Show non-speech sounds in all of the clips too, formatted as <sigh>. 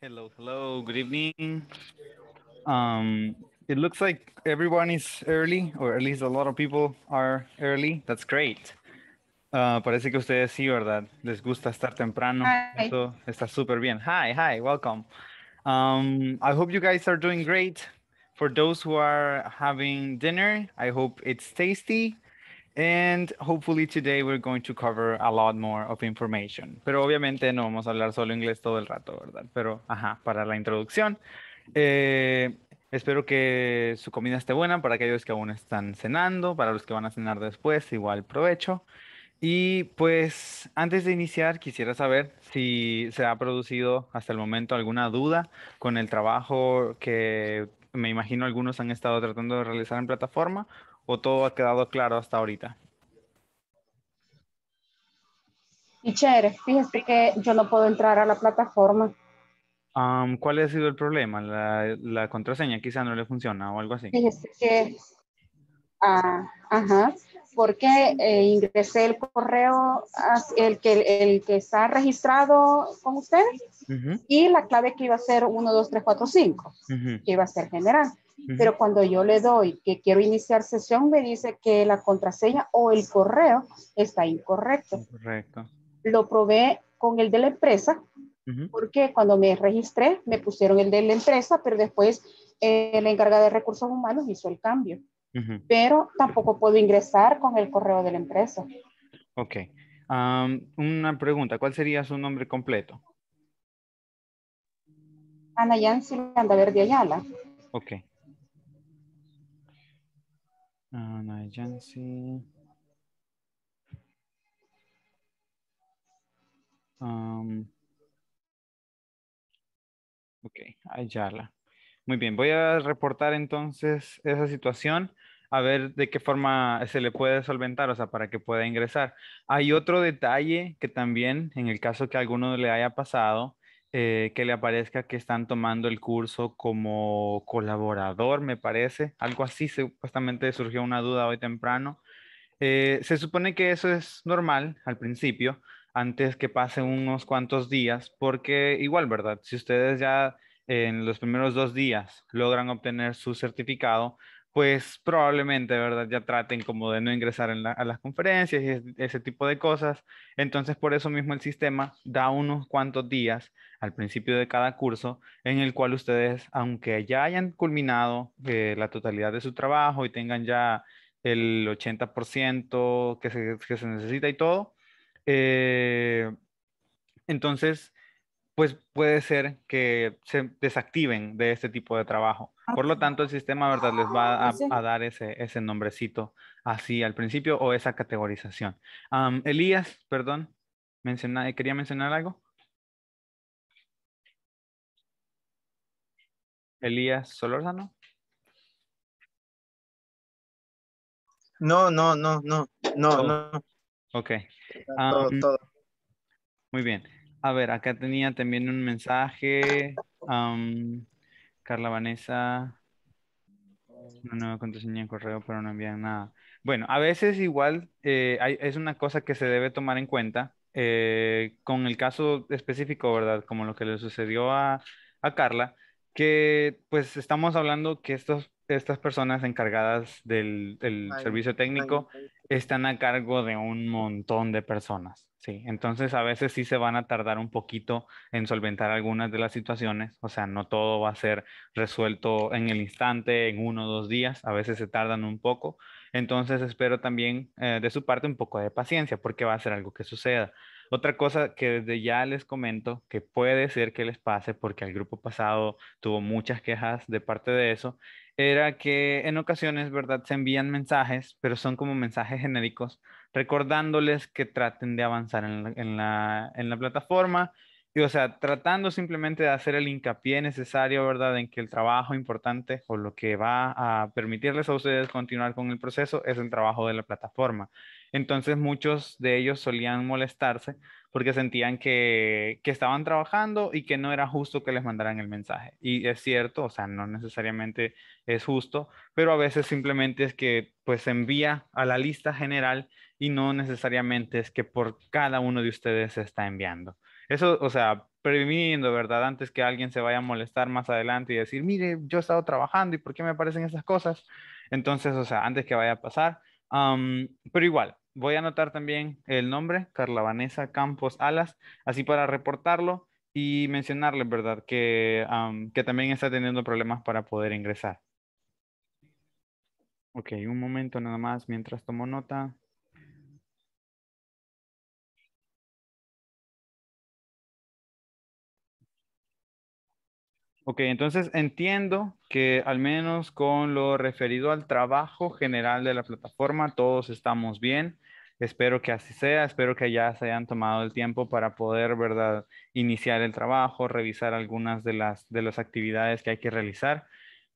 Hello, hello, good evening. Um, it looks like everyone is early, or at least a lot of people are early. That's great. Uh, parece que ustedes sí, ¿verdad? Les gusta estar temprano. Hi. Eso está súper bien. Hi, hi, welcome. Um, I hope you guys are doing great. For those who are having dinner, I hope it's tasty. And hopefully today we're going to cover a lot more of information. Pero obviamente no vamos a hablar solo inglés todo el rato, ¿verdad? Pero, ajá, para la introducción. Eh, espero que su comida esté buena para aquellos que aún están cenando, para los que van a cenar después, igual provecho. Y pues antes de iniciar, quisiera saber si se ha producido hasta el momento alguna duda con el trabajo que me imagino algunos han estado tratando de realizar en plataforma o todo ha quedado claro hasta ahorita? Teacher, fíjese que yo no puedo entrar a la plataforma. ¿Cuál ha sido el problema? La, contraseña quizá no le funciona o algo así. Fíjese que, ah, ajá, porque eh, ingresé el correo, el que, el que está registrado con usted, y la clave que iba a ser 12345, que iba a ser general pero cuando yo le doy que quiero iniciar sesión, me dice que la contraseña o el correo está incorrecto. Correcto. Lo probé con el de la empresa, porque cuando me registré me pusieron el de la empresa, pero después eh, la encargada de recursos humanos hizo el cambio. Pero tampoco puedo ingresar con el correo de la empresa. Ok. una pregunta, ¿cuál sería su nombre completo? Ana Yancy Landaverde Ayala. Ok. An agency. Um, ok, Muy bien, voy a reportar entonces esa situación a ver de qué forma se le puede solventar, o sea, para que pueda ingresar. Hay otro detalle que también, en el caso que a alguno le haya pasado, eh, que le aparezca que están tomando el curso como colaborador, me parece. Algo así, supuestamente surgió una duda hoy temprano. Eh, se supone que eso es normal al principio, antes que pasen unos cuantos días, porque igual, ¿verdad? Si ustedes ya en los primeros dos días logran obtener su certificado, pues probablemente, ¿verdad? Ya traten como de no ingresar a las conferencias y ese tipo de cosas. Entonces, por eso mismo el sistema da unos cuantos días al principio de cada curso en el cual ustedes, aunque ya hayan culminado eh, la totalidad de su trabajo y tengan ya el 80% que se, que se necesita y todo, eh, entonces pues puede ser que se desactiven de este tipo de trabajo. Ah, Por lo tanto, el sistema, ¿verdad? Les ah, va a, dar ese, ese, nombrecito así al principio o esa categorización. Elías, perdón, eh, quería mencionar algo. Elías Solórzano. No, no, no, no, no, no. Ok. todo, todo. Muy bien. A ver, acá tenía también un mensaje. Carla Vanessa. Una nueva contraseña en correo, pero no envían nada. Bueno, a veces igual eh, es una cosa que se debe tomar en cuenta. Eh, con el caso específico, ¿verdad? Como lo que le sucedió a, a Carla, que pues estamos hablando que estos estas personas encargadas del, servicio técnico están a cargo de un montón de personas, ¿sí? Entonces a veces sí se van a tardar un poquito en solventar algunas de las situaciones, o sea, no todo va a ser resuelto en el instante, en uno o dos días, a veces se tardan un poco, entonces espero también eh, de su parte un poco de paciencia porque va a ser algo que suceda. Otra cosa que desde ya les comento que puede ser que les pase porque el grupo pasado tuvo muchas quejas de parte de eso era que en ocasiones, ¿verdad? Se envían mensajes, pero son como mensajes genéricos, recordándoles que traten de avanzar en la, plataforma. Y, o sea, tratando simplemente de hacer el hincapié necesario, ¿verdad? En que el trabajo importante o lo que va a permitirles a ustedes continuar con el proceso es el trabajo de la plataforma. Entonces, muchos de ellos solían molestarse porque sentían que, estaban trabajando y que no era justo que les mandaran el mensaje. Y es cierto, o sea, no necesariamente es justo, pero a veces simplemente es que pues se envía a la lista general y no necesariamente es que por cada uno de ustedes se está enviando. Eso, o sea, previniendo, ¿verdad? Antes que alguien se vaya a molestar más adelante y decir, mire, yo he estado trabajando y ¿por qué me aparecen esas cosas? Entonces, o sea, antes que vaya a pasar. pero igual, voy a anotar también el nombre, Carla Vanessa Campos Alas, así para reportarlo y mencionarle, ¿verdad? Que, que también está teniendo problemas para poder ingresar. Ok, un momento nada más mientras tomo nota. Ok, entonces entiendo que al menos con lo referido al trabajo general de la plataforma, todos estamos bien. Espero que así sea, espero que ya se hayan tomado el tiempo para poder, ¿verdad?, iniciar el trabajo, revisar algunas de las, de las actividades que hay que realizar.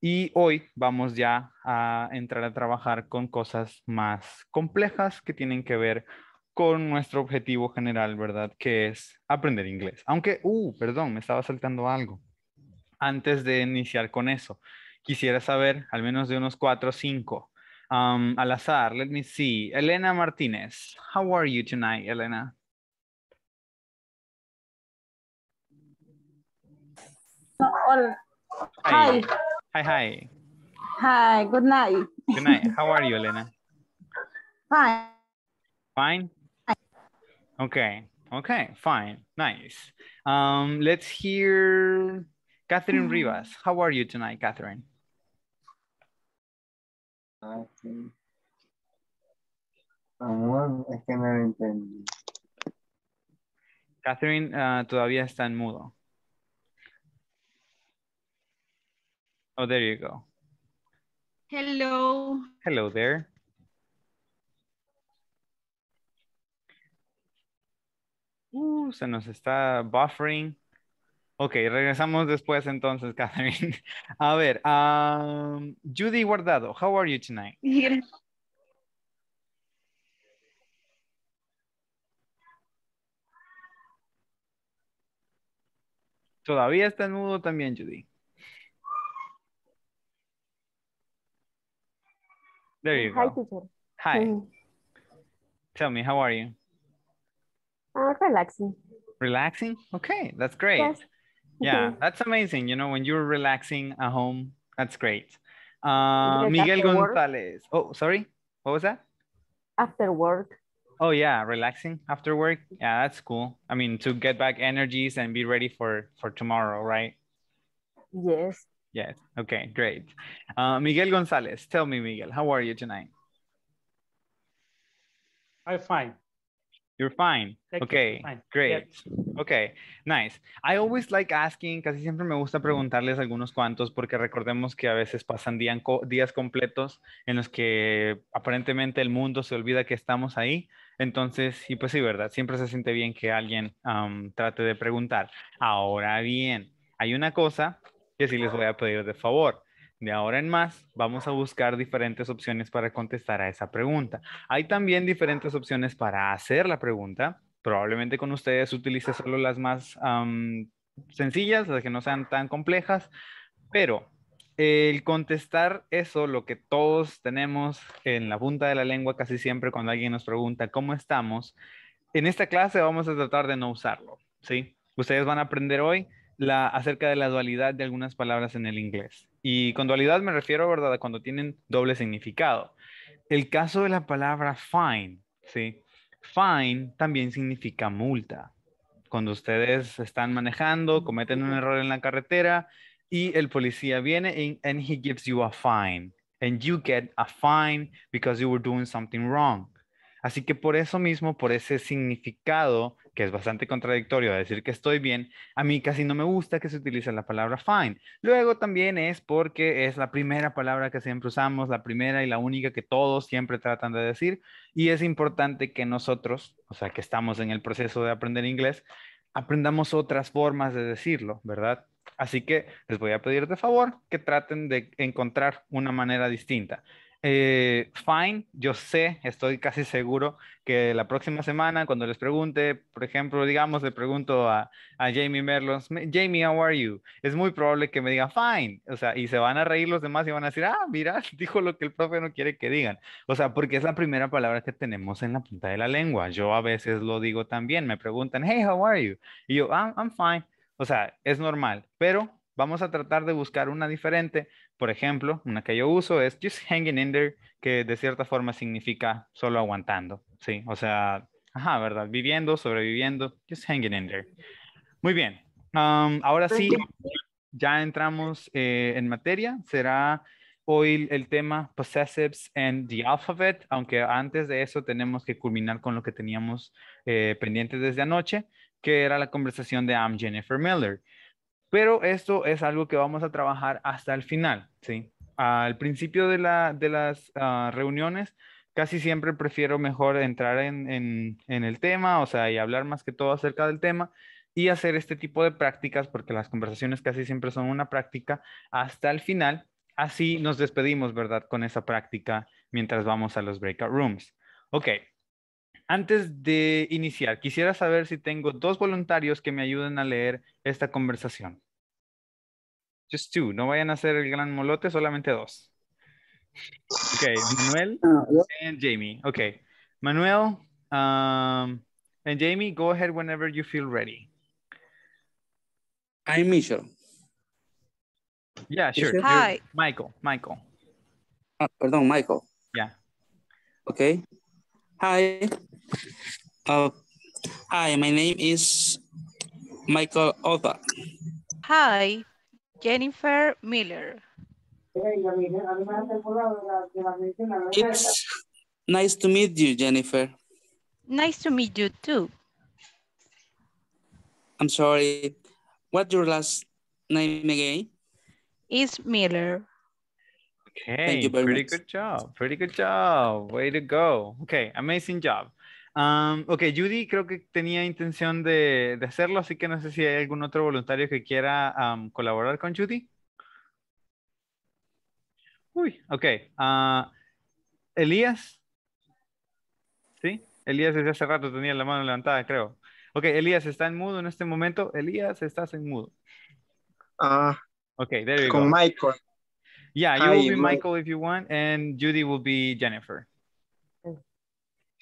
Y hoy vamos ya a entrar a trabajar con cosas más complejas que tienen que ver con nuestro objetivo general, ¿verdad?, que es aprender inglés. Aunque, uh, perdón, me estaba saltando algo antes de iniciar con eso, quisiera saber al menos de unos cuatro o cinco. al azar, let me see. Elena Martínez, how are you tonight, Elena? Hi. Hi. Hi, hi. good night. Good night. How are you, Elena? Fine. Fine? Okay. Okay, fine. Nice. Um, let's hear Catherine hmm. Rivas, how are you tonight, Catherine? Ah, Catherine uh, todavía está en mudo. Oh, there you go. Hello. Hello there. Uh, se nos está buffering. Ok, regresamos después entonces, <laughs> Catherine. A ver, Judy Guardado, how are you tonight? Todavía está en mudo también, Judy. There you Hi, Teacher. Hi. Tell me, how are you? Ah, relaxing. Relaxing? Okay, that's great. yeah, <laughs> that's amazing. You know, when you're relaxing at home, that's great. Uh, Miguel Gonzalez. Oh, sorry. What was that? After work. Oh yeah, relaxing after work. Yeah, that's cool. I mean, to get back energies and be ready for for tomorrow, right? Yes. Yes. Okay, great. Uh, Miguel Gonzalez, tell me, Miguel, how are you tonight? I'm fine. You're fine. ok, okay, great. Okay, nice. I always like asking, casi siempre me gusta preguntarles algunos cuantos porque recordemos que a veces pasan días completos en los que aparentemente el mundo se olvida que estamos ahí. Entonces, y pues sí, ¿verdad? Siempre se siente bien que alguien trate de preguntar. Ahora bien, hay una cosa que sí les voy a pedir de favor de ahora en más, vamos a buscar diferentes opciones para contestar a esa pregunta. Hay también diferentes opciones para hacer la pregunta. Probablemente con ustedes utilice solo las más sencillas, las que no sean tan complejas, pero el contestar eso, lo que todos tenemos en la punta de la lengua casi siempre cuando alguien nos pregunta cómo estamos, en esta clase vamos a tratar de no usarlo, ¿sí? Ustedes van a aprender hoy la, acerca de la dualidad de algunas palabras en el inglés. Y con dualidad me refiero, ¿verdad?, a cuando tienen doble significado. El caso de la palabra fine, ¿sí? Fine también significa multa. Cuando ustedes están manejando, cometen un error en la carretera y el policía viene y and he gives you a fine. And you get a fine because you were doing something wrong. Así que por eso mismo, por ese significado que es bastante contradictorio a decir que estoy bien, a mí casi no me gusta que se utilice la palabra fine. Luego también es porque es la primera palabra que siempre usamos, la primera y la única que todos siempre tratan de decir, y es importante que nosotros, o sea, que estamos en el proceso de aprender inglés, aprendamos otras formas de decirlo, ¿verdad? Así que les voy a pedir de favor que traten de encontrar una manera distinta. Eh, fine, yo sé, estoy casi seguro que la próxima semana, cuando les pregunte, por ejemplo, digamos, le pregunto a, Jamie Merlons, Jamie, how are you? Es muy probable que me diga Fine, o sea, y se van a reír los demás y van a decir, ah, mira, <laughs> dijo lo que el profe no quiere que digan. O sea, porque es la primera palabra que tenemos en la punta de la lengua. Yo a veces lo digo también, me preguntan, hey, how are you? Y yo, I'm, ah, I'm fine. O sea, es normal, pero vamos a tratar de buscar una diferente por ejemplo, una que yo uso es just hanging in there, que de cierta forma significa solo aguantando, ¿sí? O sea, ajá, ¿verdad? Viviendo, sobreviviendo, just hanging in there. Muy bien, ahora pues sí, ya entramos eh, en materia, será hoy el tema Possessives and the Alphabet, aunque antes de eso tenemos que culminar con lo que teníamos eh, pendiente desde anoche, que era la conversación de Am Jennifer Miller. Pero esto es algo que vamos a trabajar hasta el final, ¿sí? Al principio de, las ah, reuniones, casi siempre prefiero mejor entrar en, en, el tema, o sea, y hablar más que todo acerca del tema y hacer este tipo de prácticas, porque las conversaciones casi siempre son una práctica, hasta el final. Así nos despedimos, ¿verdad? Con esa práctica mientras vamos a los breakout rooms. Ok, antes de iniciar, quisiera saber si tengo dos voluntarios que me ayuden a leer esta conversación. Just two, no vayan a hacer el gran molote, solamente dos. Ok, Manuel ah, and Jamie. Ok, Manuel um, and Jamie, go ahead whenever you feel ready. I'm Michel. Yeah, sure. Hi. Michael, Michael. Ah, perdón, Michael. Yeah. Okay. Hi. Uh, hi, my name is Michael Ota. Hi, Jennifer Miller. It's nice to meet you, Jennifer. Nice to meet you too. I'm sorry. What's your last name again? Is Miller. Okay, pretty good job, pretty good job, way to go. Okay, amazing job. Um, ok, Judy creo que tenía intención de, hacerlo, así que no sé si hay algún otro voluntario que quiera um, colaborar con Judy. Uy, ok. Ah, Elías. Sí, Elías desde hace rato tenía la mano levantada, creo. Ok, Elías está en mudo en este momento. Elías, estás en mudo. Ah, ok, there you con Michael. Yeah, you Hi, will be my... Michael if you want, and Judy will be Jennifer.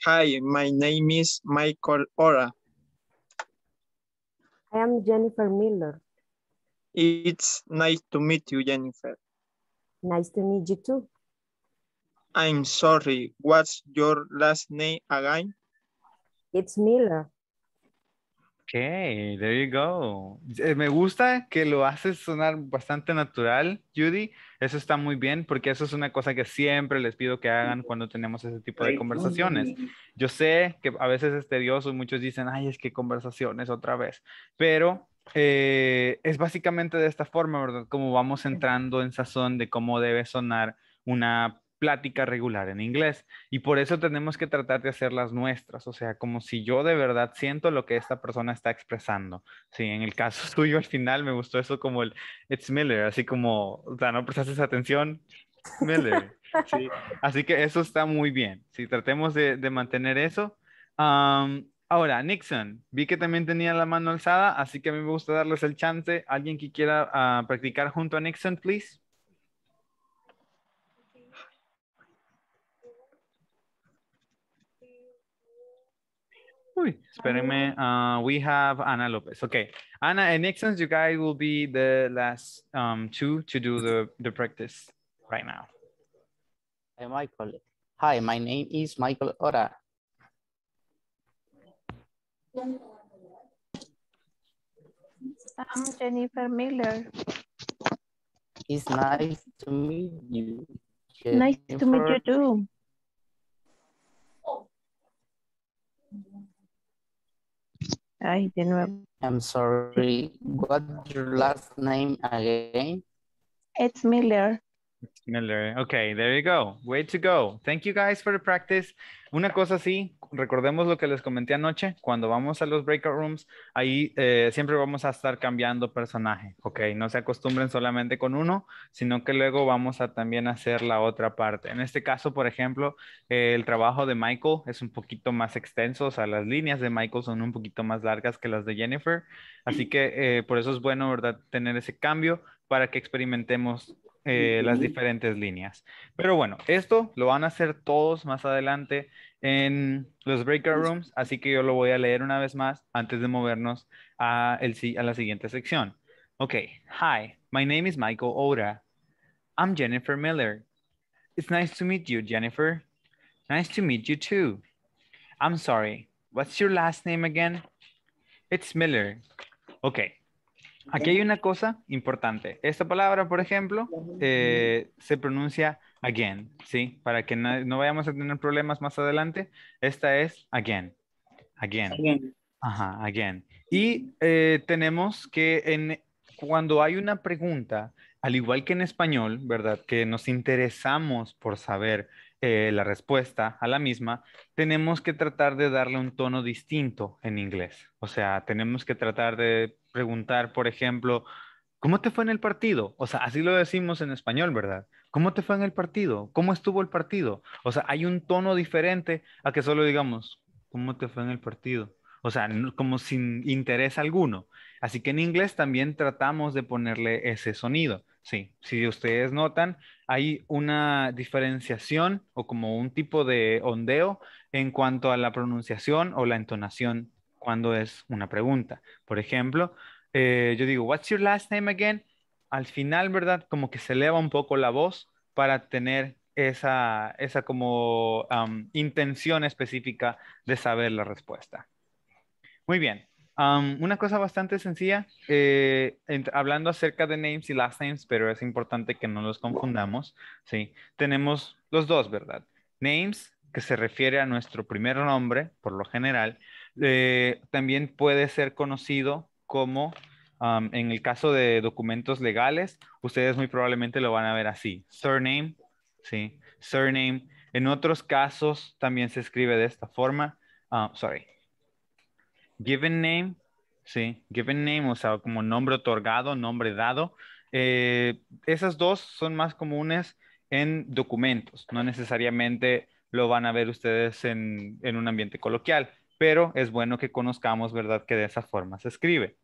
Hi, my name is Michael Ora. I am Jennifer Miller. It's nice to meet you, Jennifer. Nice to meet you too. I'm sorry, what's your last name again? It's Miller. Ok, there you go. Eh, me gusta que lo haces sonar bastante natural, Judy. Eso está muy bien porque eso es una cosa que siempre les pido que hagan cuando tenemos ese tipo de conversaciones. Yo sé que a veces es tedioso, y muchos dicen, ay, es que conversaciones otra vez, pero eh, es básicamente de esta forma, ¿verdad? Como vamos entrando en sazón de cómo debe sonar una plática regular en inglés y por eso tenemos que tratar de hacerlas nuestras, o sea, como si yo de verdad siento lo que esta persona está expresando. Sí, en el caso <laughs> tuyo al final me gustó eso como el It's Miller, así como, o sea, no prestaste atención, Miller. <laughs> Así que eso está muy bien, si tratemos de, mantener eso. ahora, Nixon, vi que también tenía la mano alzada, así que a mí me gusta darles el chance. ¿Alguien que quiera ah, practicar junto a Nixon, please? Uy, espérenme. Uh, we have Ana Lopez. Okay. Ana and Nixon, you guys will be the last um, two to do the, the practice right now. Hi, Michael. Hi, my name is Michael Ora. I'm Jennifer Miller. It's nice to meet you. Jennifer. Nice to meet you too. Ay, de nuevo. I'm sorry. What's your last name again? It's Miller. ok, there you go. Way to go. Thank you guys for the practice. Una cosa sí, recordemos lo que les comenté anoche. Cuando vamos a los breakout rooms, ahí eh, siempre vamos a estar cambiando personaje. Ok, no se acostumbren solamente con uno, sino que luego vamos a también hacer la otra parte. En este caso, por ejemplo, eh, el trabajo de Michael es un poquito más extenso. O sea, las líneas de Michael son un poquito más largas que las de Jennifer. Así que eh, por eso es bueno, ¿verdad?, tener ese cambio para que experimentemos eh, las diferentes líneas. Pero bueno, esto lo van a hacer todos más adelante en los breakout rooms, así que yo lo voy a leer una vez más antes de movernos a, el, a la siguiente sección. Ok, hi, my name is Michael Oda. I'm Jennifer Miller. It's nice to meet you, Jennifer. Nice to meet you too. I'm sorry, what's your last name again? It's Miller. Okay, Aquí hay una cosa importante. Esta palabra, por ejemplo, eh, se pronuncia again, ¿sí? Para que no, vayamos a tener problemas más adelante, esta es again. Again. again. Ajá, again. Y eh, tenemos que en, cuando hay una pregunta, al igual que en español, ¿verdad? Que nos interesamos por saber eh, la respuesta a la misma, tenemos que tratar de darle un tono distinto en inglés. O sea, tenemos que tratar de preguntar, por ejemplo, ¿cómo te fue en el partido? O sea, así lo decimos en español, ¿verdad? ¿Cómo te fue en el partido? ¿Cómo estuvo el partido? O sea, hay un tono diferente a que solo digamos, ¿cómo te fue en el partido? O sea, como sin interés alguno. Así que en inglés también tratamos de ponerle ese sonido. Sí, si ustedes notan, hay una diferenciación o como un tipo de ondeo en cuanto a la pronunciación o la entonación cuando es una pregunta. Por ejemplo, eh, yo digo, what's your last name again? Al final, ¿verdad? Como que se eleva un poco la voz para tener esa, como intención específica de saber la respuesta. Muy bien una cosa bastante sencilla, eh, hablando acerca de names y last names, pero es importante que no los confundamos, ¿sí? Tenemos los dos, ¿verdad? Names, que se refiere a nuestro primer nombre, por lo general, eh, también puede ser conocido como, en el caso de documentos legales, ustedes muy probablemente lo van a ver así, surname, ¿sí? Surname. En otros casos también se escribe de esta forma, ah, sorry, Given name, sí, given name, o sea, como nombre otorgado, nombre dado. Eh, esas dos son más comunes en documentos, no necesariamente lo van a ver ustedes en, en un ambiente coloquial, pero es bueno que conozcamos, ¿verdad?, que de esa forma se escribe.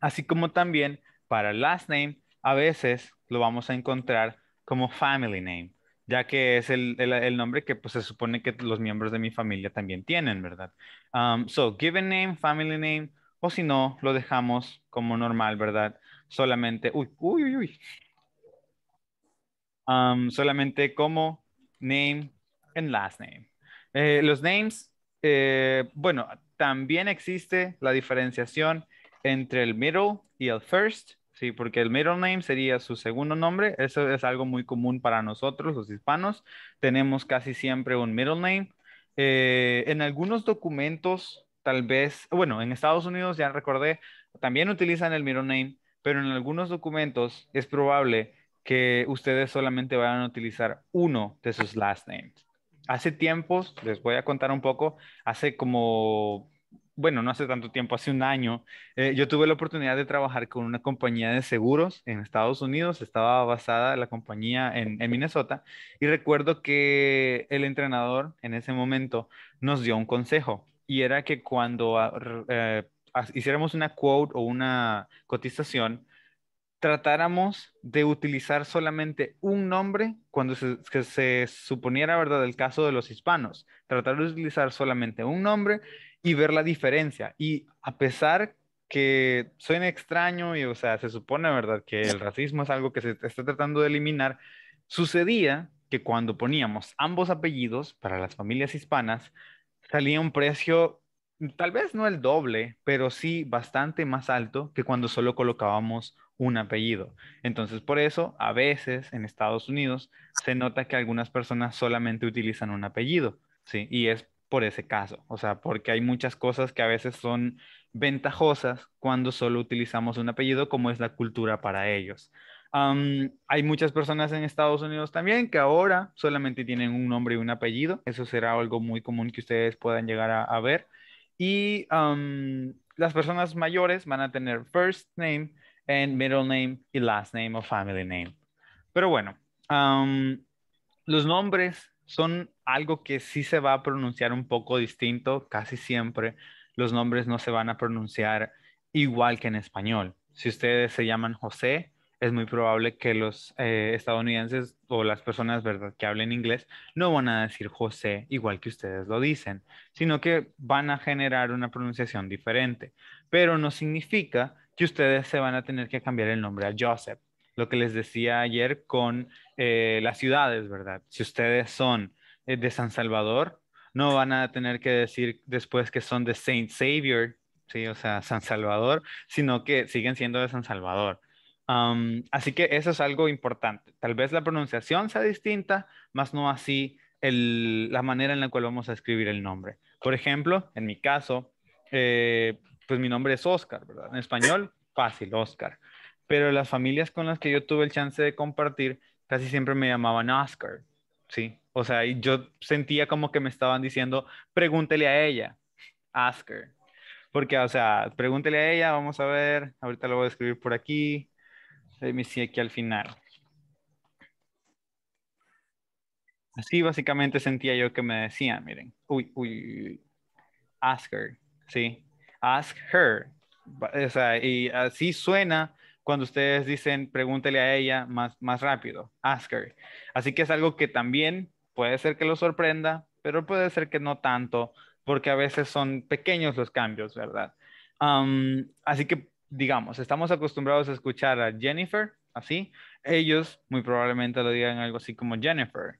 Así como también para last name, a veces lo vamos a encontrar como family name ya que es el, nombre que pues, se supone que los miembros de mi familia también tienen, ¿verdad? Um, so, given name, family name, o si no, lo dejamos como normal, ¿verdad? Solamente, uy, uy, uy, uy. Um, solamente como name and last name. Eh, los names, eh, bueno, también existe la diferenciación entre el middle y el first, Sí, porque el middle name sería su segundo nombre. Eso es algo muy común para nosotros, los hispanos. Tenemos casi siempre un middle name. Eh, en algunos documentos, tal vez, bueno, en Estados Unidos, ya recordé, también utilizan el middle name, pero en algunos documentos es probable que ustedes solamente vayan a utilizar uno de sus last names. Hace tiempos, les voy a contar un poco, hace como bueno, no hace tanto tiempo, hace un año, eh, yo tuve la oportunidad de trabajar con una compañía de seguros en Estados Unidos, estaba basada la compañía en, Minnesota, y recuerdo que el entrenador en ese momento nos dio un consejo, y era que cuando eh, hiciéramos una quote o una cotización, tratáramos de utilizar solamente un nombre cuando se, se suponiera verdad el caso de los hispanos, tratar de utilizar solamente un nombre y ver la diferencia. Y a pesar que suene extraño y, o sea, se supone, ¿verdad?, que el racismo es algo que se está tratando de eliminar, sucedía que cuando poníamos ambos apellidos para las familias hispanas, salía un precio, tal vez no el doble, pero sí bastante más alto que cuando solo colocábamos un apellido. Entonces, por eso, a veces en Estados Unidos se nota que algunas personas solamente utilizan un apellido, ¿sí? Y es por ese caso, o sea, porque hay muchas cosas que a veces son ventajosas cuando solo utilizamos un apellido como es la cultura para ellos. hay muchas personas en Estados Unidos también que ahora solamente tienen un nombre y un apellido, eso será algo muy común que ustedes puedan llegar a, ver. Y las personas mayores van a tener first name and middle name y last name o family name. Pero bueno, los nombres son algo que sí se va a pronunciar un poco distinto, casi siempre los nombres no se van a pronunciar igual que en español. Si ustedes se llaman José, es muy probable que los eh, estadounidenses o las personas ¿verdad? que hablen inglés no van a decir José igual que ustedes lo dicen, sino que van a generar una pronunciación diferente. Pero no significa que ustedes se van a tener que cambiar el nombre a Joseph. Lo que les decía ayer con eh, las ciudades, ¿verdad? Si ustedes son eh, de San Salvador, no van a tener que decir después que son de Saint Savior, ¿sí? o sea, San Salvador, sino que siguen siendo de San Salvador. así que eso es algo importante. Tal vez la pronunciación sea distinta, más no así el, la manera en la cual vamos a escribir el nombre. Por ejemplo, en mi caso, eh, pues mi nombre es Oscar, ¿verdad? En español, fácil, Oscar. Pero las familias con las que yo tuve el chance de compartir casi siempre me llamaban Oscar, ¿sí? O sea, yo sentía como que me estaban diciendo, pregúntele a ella, ask her. Porque, o sea, pregúntele a ella, vamos a ver, ahorita lo voy a escribir por aquí, me see aquí al final. Así básicamente sentía yo que me decían, miren, uy, uy, ask her, ¿sí? Ask her. O sea, y así suena cuando ustedes dicen pregúntele a ella más, más rápido, ask her. Así que es algo que también Puede ser que lo sorprenda, pero puede ser que no tanto, porque a veces son pequeños los cambios, ¿verdad? así que, digamos, estamos acostumbrados a escuchar a Jennifer, así. Ellos muy probablemente lo digan algo así como Jennifer.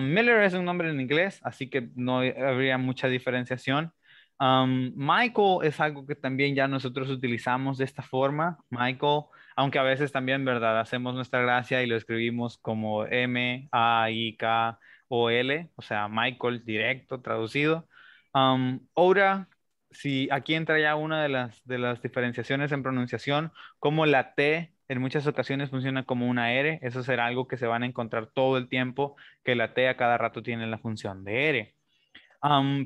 Miller es un nombre en inglés, así que no habría mucha diferenciación. Michael es algo que también ya nosotros utilizamos de esta forma, Michael, aunque a veces también, ¿verdad? Hacemos nuestra gracia y lo escribimos como M, A, I, K, o L, o sea, Michael directo, traducido. Ahora, si aquí entra ya una de las, de las diferenciaciones en pronunciación, como la T en muchas ocasiones funciona como una R, eso será algo que se van a encontrar todo el tiempo, que la T a cada rato tiene la función de R.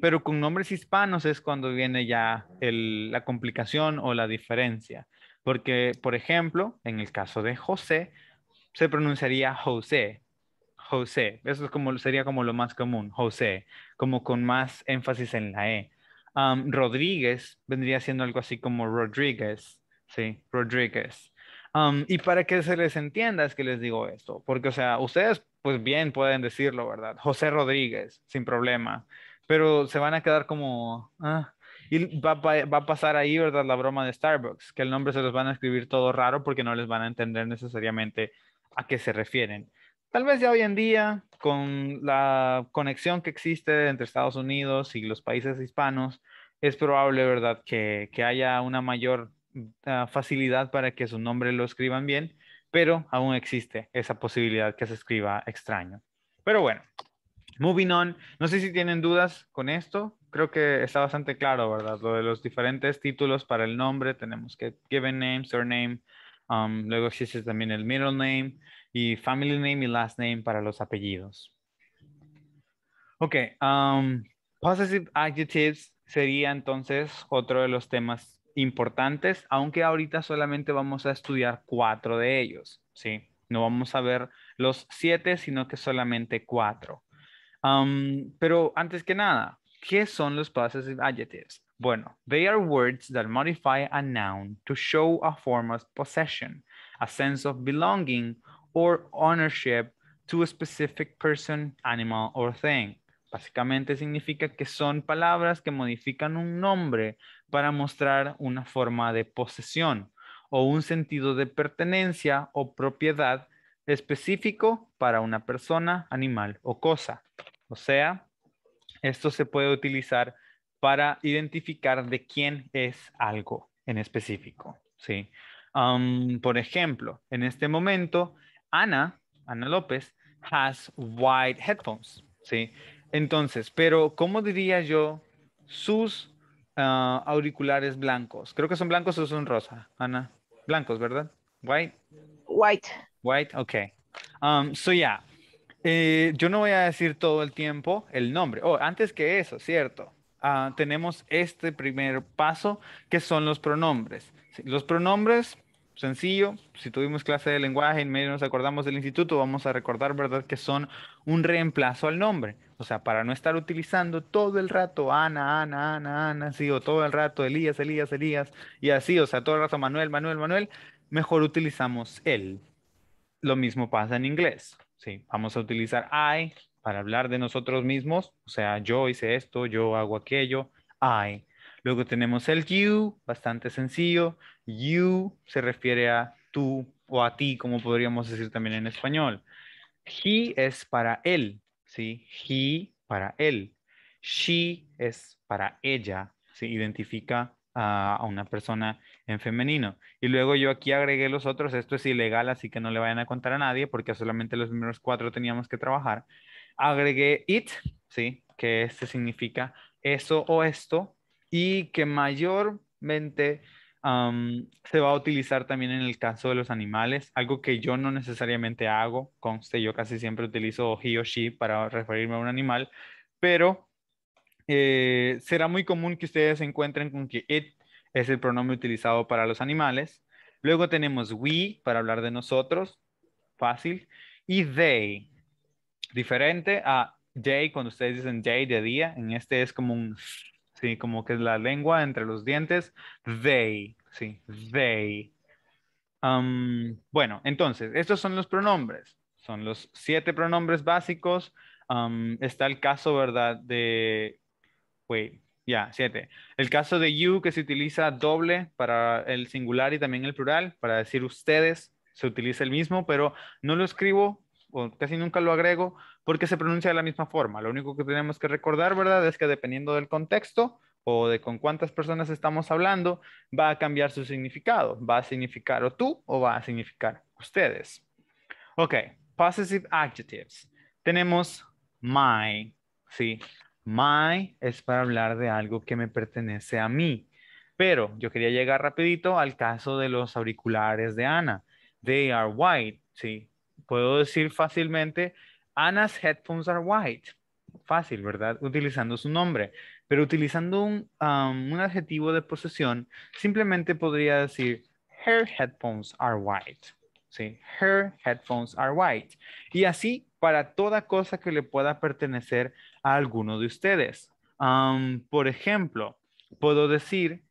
pero con nombres hispanos es cuando viene ya el, la complicación o la diferencia. Porque, por ejemplo, en el caso de José, se pronunciaría José, José. Eso es como, sería como lo más común, José, como con más énfasis en la E. Rodríguez vendría siendo algo así como Rodríguez, ¿sí? Rodríguez. y para que se les entienda es que les digo esto, porque, o sea, ustedes pues bien pueden decirlo, ¿verdad? José Rodríguez, sin problema, pero se van a quedar como... Ah, y va, va, a pasar ahí, ¿verdad? La broma de Starbucks, que el nombre se los van a escribir todo raro porque no les van a entender necesariamente a qué se refieren. Tal vez ya hoy en día, con la conexión que existe entre Estados Unidos y los países hispanos, es probable, ¿verdad?, que, haya una mayor ah, facilidad para que su nombre lo escriban bien, pero aún existe esa posibilidad que se escriba extraño. Pero bueno, moving on, no sé si tienen dudas con esto, creo que está bastante claro, ¿verdad? Lo de los diferentes títulos para el nombre, tenemos que given name, surname, um, luego existe también el middle name, y family name y last name para los apellidos. Ok, um, possessive adjectives sería entonces otro de los temas importantes, aunque ahorita solamente vamos a estudiar cuatro de ellos, ¿sí? No vamos a ver los siete, sino que solamente cuatro. Um, pero antes que nada, ¿qué son los possessive adjectives? Bueno, they are words that modify a noun to show a form of possession, a sense of belonging, or ownership to a specific person, animal or thing. Básicamente significa que son palabras que modifican un nombre para mostrar una forma de posesión o un sentido de pertenencia o propiedad específico para una persona, animal o cosa. O sea, esto se puede utilizar para identificar de quién es algo en específico. Um, por ejemplo, en este momento Ana, Ana López, has white headphones, ¿sí? Entonces, pero ¿cómo diría yo sus ah, auriculares blancos? Creo que son blancos o son rosa, Ana. Blancos, ¿verdad? White. White. White, ok. Um, so yeah, yo no voy a decir todo el tiempo el nombre. Oh, antes que eso, ¿cierto? Ah, tenemos este primer paso que son los pronombres. Los pronombres sencillo. Si tuvimos clase de lenguaje y medio nos acordamos del instituto, vamos a recordar, ¿verdad?, que son un reemplazo al nombre. O sea, para no estar utilizando todo el rato Ana, Ana, Ana, Ana, sí, o todo el rato Elías, Elías, Elías, y así, o sea, todo el rato Manuel, Manuel, Manuel, mejor utilizamos él. Lo mismo pasa en inglés. Sí, vamos a utilizar I para hablar de nosotros mismos, o sea, yo hice esto, yo hago aquello, I Luego tenemos el you, bastante sencillo. You se refiere a tú o a ti, como podríamos decir también en español. He es para él, ¿sí? He para él. She es para ella, ¿sí? Identifica a, una persona en femenino. Y luego yo aquí agregué los otros, esto es ilegal, así que no le vayan a contar a nadie porque solamente los primeros cuatro teníamos que trabajar. Agregué it, ¿sí? Que este significa eso o esto, y que mayormente se va a utilizar también en el caso de los animales, algo que yo no necesariamente hago, conste, yo casi siempre utilizo he o she para referirme a un animal, pero eh, será muy común que ustedes se encuentren con que it es el pronombre utilizado para los animales. Luego tenemos we para hablar de nosotros, fácil, y they, diferente a they cuando ustedes dicen day de día, en este es como un Sí, como que es la lengua entre los dientes. They, sí, they. bueno, entonces, estos son los pronombres. Son los siete pronombres básicos. está el caso, ¿verdad? De... Wait, ya, siete. El caso de you que se utiliza doble para el singular y también el plural, para decir ustedes, se utiliza el mismo, pero no lo escribo o casi nunca lo agrego porque se pronuncia de la misma forma. Lo único que tenemos que recordar, ¿verdad? Es que dependiendo del contexto o de con cuántas personas estamos hablando, va a cambiar su significado. Va a significar o tú o va a significar ustedes. Ok, possessive adjectives. Tenemos my, ¿sí? My es para hablar de algo que me pertenece a mí. Pero yo quería llegar rapidito al caso de los auriculares de Ana. They are white, ¿sí? Puedo decir fácilmente Anna's headphones are white. Fácil, ¿verdad? Utilizando su nombre. Pero utilizando um, un, adjetivo de posesión, simplemente podría decir, her headphones are white. ¿Sí? Her headphones are white. Y así para toda cosa que le pueda pertenecer a alguno de ustedes. Um, por ejemplo, puedo decir,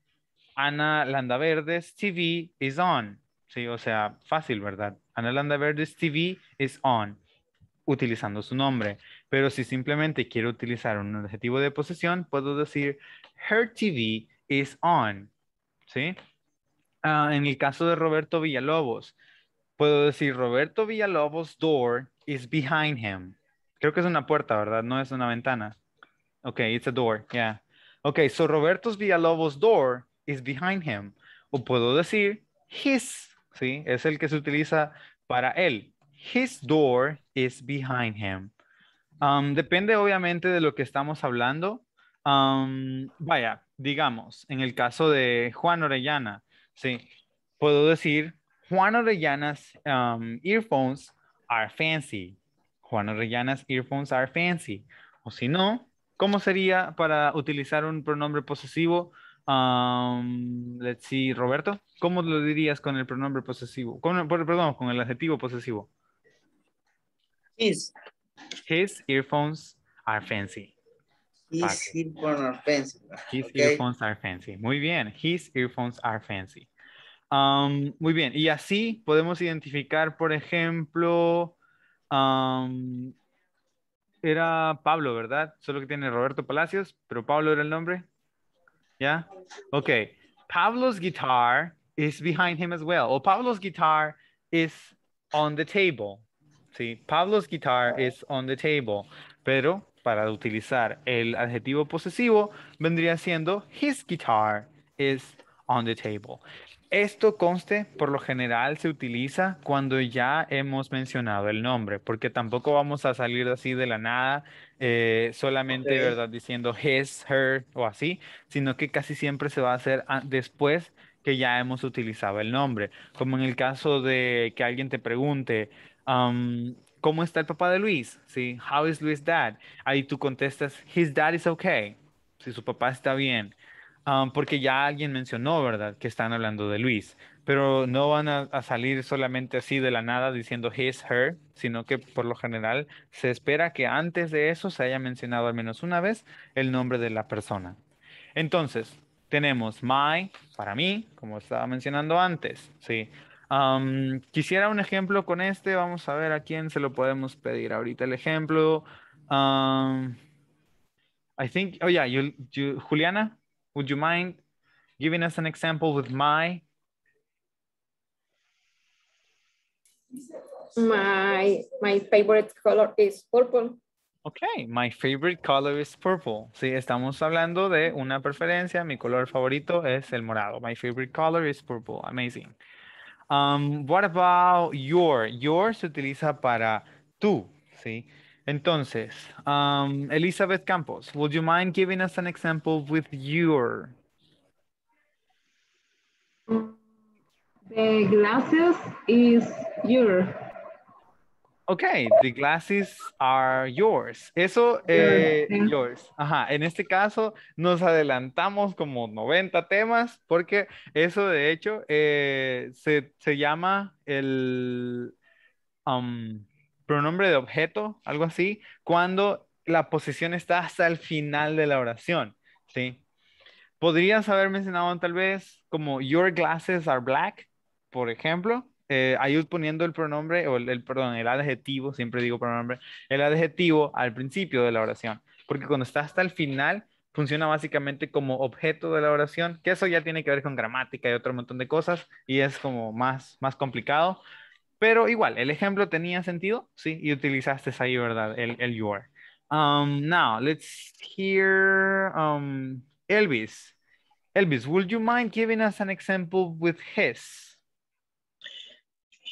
Ana Landaverdes TV is on. Sí, o sea, fácil, ¿verdad? Ana Landaverdes TV is on utilizando su nombre. Pero si simplemente quiero utilizar un adjetivo de posesión, puedo decir, her TV is on. ¿Sí? Ah, en el caso de Roberto Villalobos, puedo decir, Roberto Villalobos' door is behind him. Creo que es una puerta, ¿verdad? No es una ventana. Ok, it's a door, yeah. Ok, so Roberto Villalobos' door is behind him. O puedo decir, his, ¿sí? Es el que se utiliza para él. His door is behind him. Um, depende obviamente de lo que estamos hablando. Um, vaya, digamos, en el caso de Juan Orellana, sí, puedo decir, Juan Orellana's um, earphones are fancy. Juan Orellana's earphones are fancy. O si no, ¿cómo sería para utilizar un pronombre posesivo? let's see, Roberto, ¿cómo lo dirías con el pronombre posesivo? Con, perdón, con el adjetivo posesivo. His. His earphones are fancy. His earphones are fancy. His earphones are fancy. Muy bien. His earphones are fancy. Um, muy bien. Y así podemos identificar, por ejemplo, um, era Pablo, ¿verdad? Solo que tiene Roberto Palacios, pero Pablo era el nombre. ¿Ya? Yeah? Ok. Pablo's guitar is behind him as well. O Pablo's guitar is on the table. ¿sí? Pablo's guitar is on the table, pero para utilizar el adjetivo posesivo vendría siendo his guitar is on the table. Esto conste, por lo general se utiliza cuando ya hemos mencionado el nombre, porque tampoco vamos a salir así de la nada, eh, solamente, ¿verdad? Diciendo his, her o así, sino que casi siempre se va a hacer ah, después que ya hemos utilizado el nombre. Como en el caso de que alguien te pregunte, ¿cómo está el papá de Luis? ¿Sí? How is Luis dad? Ahí tú contestas, his dad is okay. Si su papá está bien. porque ya alguien mencionó, ¿verdad? Que están hablando de Luis. Pero no van a, a, salir solamente así de la nada diciendo his, her, sino que por lo general se espera que antes de eso se haya mencionado al menos una vez el nombre de la persona. Entonces, tenemos my, para mí, como estaba mencionando antes, ¿sí? quisiera un ejemplo con este, vamos a ver a quién se lo podemos pedir. Ahorita el ejemplo. I think, oh yeah, you, Juliana, would you mind giving us an example with my? My, my favorite color is purple. Okay, my favorite color is purple. Sí, estamos hablando de una preferencia. Mi color favorito es el morado. My favorite color is purple. Amazing. Um, what about your? Your se utiliza para tú, ¿sí? Entonces, um, Elizabeth Campos, would you mind giving us an example with your? The glasses is your. Ok, the glasses are yours. Eso, eh, yours. Ajá, en este caso nos adelantamos como 90 temas porque eso de hecho eh, se, llama el um, pronombre de objeto, algo así, cuando la posición está hasta el final de la oración, ¿sí? Podrías haber mencionado tal vez como your glasses are black, por ejemplo eh, ahí poniendo el pronombre, o el, perdón, el adjetivo, siempre digo pronombre, el adjetivo al principio de la oración, porque cuando está hasta el final, funciona básicamente como objeto de la oración, que eso ya tiene que ver con gramática y otro montón de cosas, y es como más, más complicado, pero igual, el ejemplo tenía sentido, sí, y utilizaste ahí, ¿verdad? El, el your. Um, now, let's hear um, Elvis. Elvis, would you mind giving us an example with his?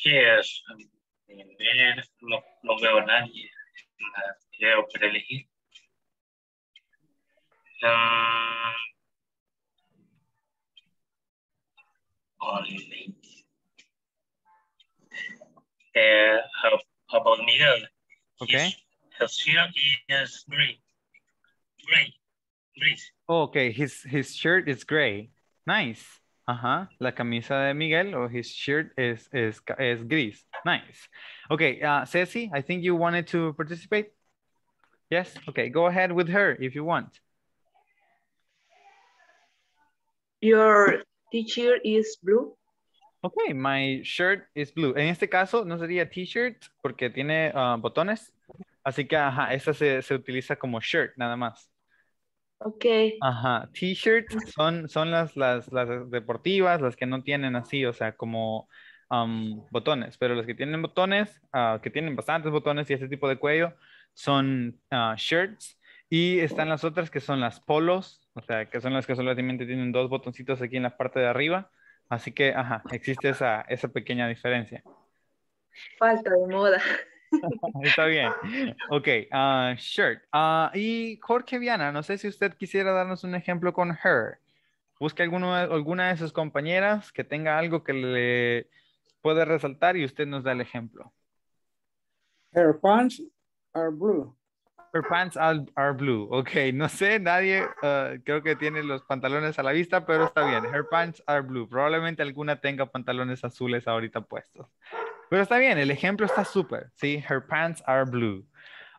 consejeros, bien, no, no, veo a nadie en eh, la eh, video para elegir. Um, uh, about Miguel. Okay. His, his shirt is gray. Gray. Gray. Oh, okay, his his shirt is gray. Nice. Ajá, la camisa de Miguel o his shirt es es gris. Nice. Okay, uh, Ceci, I think you wanted to participate. Yes, ok, go ahead with her if you want. Your t-shirt is blue. Ok, my shirt is blue. En este caso no sería t-shirt porque tiene ah, botones. Así que, ajá, esa se utiliza como shirt nada más. Ok. Ajá, t-shirts son, son las, deportivas, las que no tienen así, o sea, como botones, pero las que tienen botones, ah, que tienen bastantes botones y ese tipo de cuello, son ah, shirts. Y están las otras que son las polos, o sea, que son las que solamente tienen dos botoncitos aquí en la parte de arriba. Así que, ajá, existe esa, esa pequeña diferencia. Falta de moda. <laughs> Está bien. Ok, ah, shirt. Ah, y Jorge Viana, no sé si usted quisiera darnos un ejemplo con her. Busque alguna de sus compañeras que tenga algo que le puede resaltar y usted nos da el ejemplo. Her pants are blue. Her pants are, blue. Ok, no sé, nadie ah, creo que tiene los pantalones a la vista, pero está bien. Her pants are blue. Probablemente alguna tenga pantalones azules ahorita puestos. Pero está bien, el ejemplo está súper, ¿sí? Her pants are blue.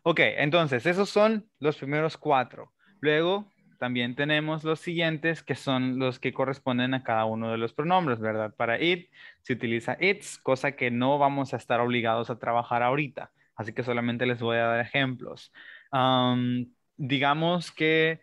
Ok, entonces, esos son los primeros cuatro. Luego, también tenemos los siguientes, que son los que corresponden a cada uno de los pronombres, ¿verdad? Para it, se utiliza its, cosa que no vamos a estar obligados a trabajar ahorita. Así que solamente les voy a dar ejemplos. digamos que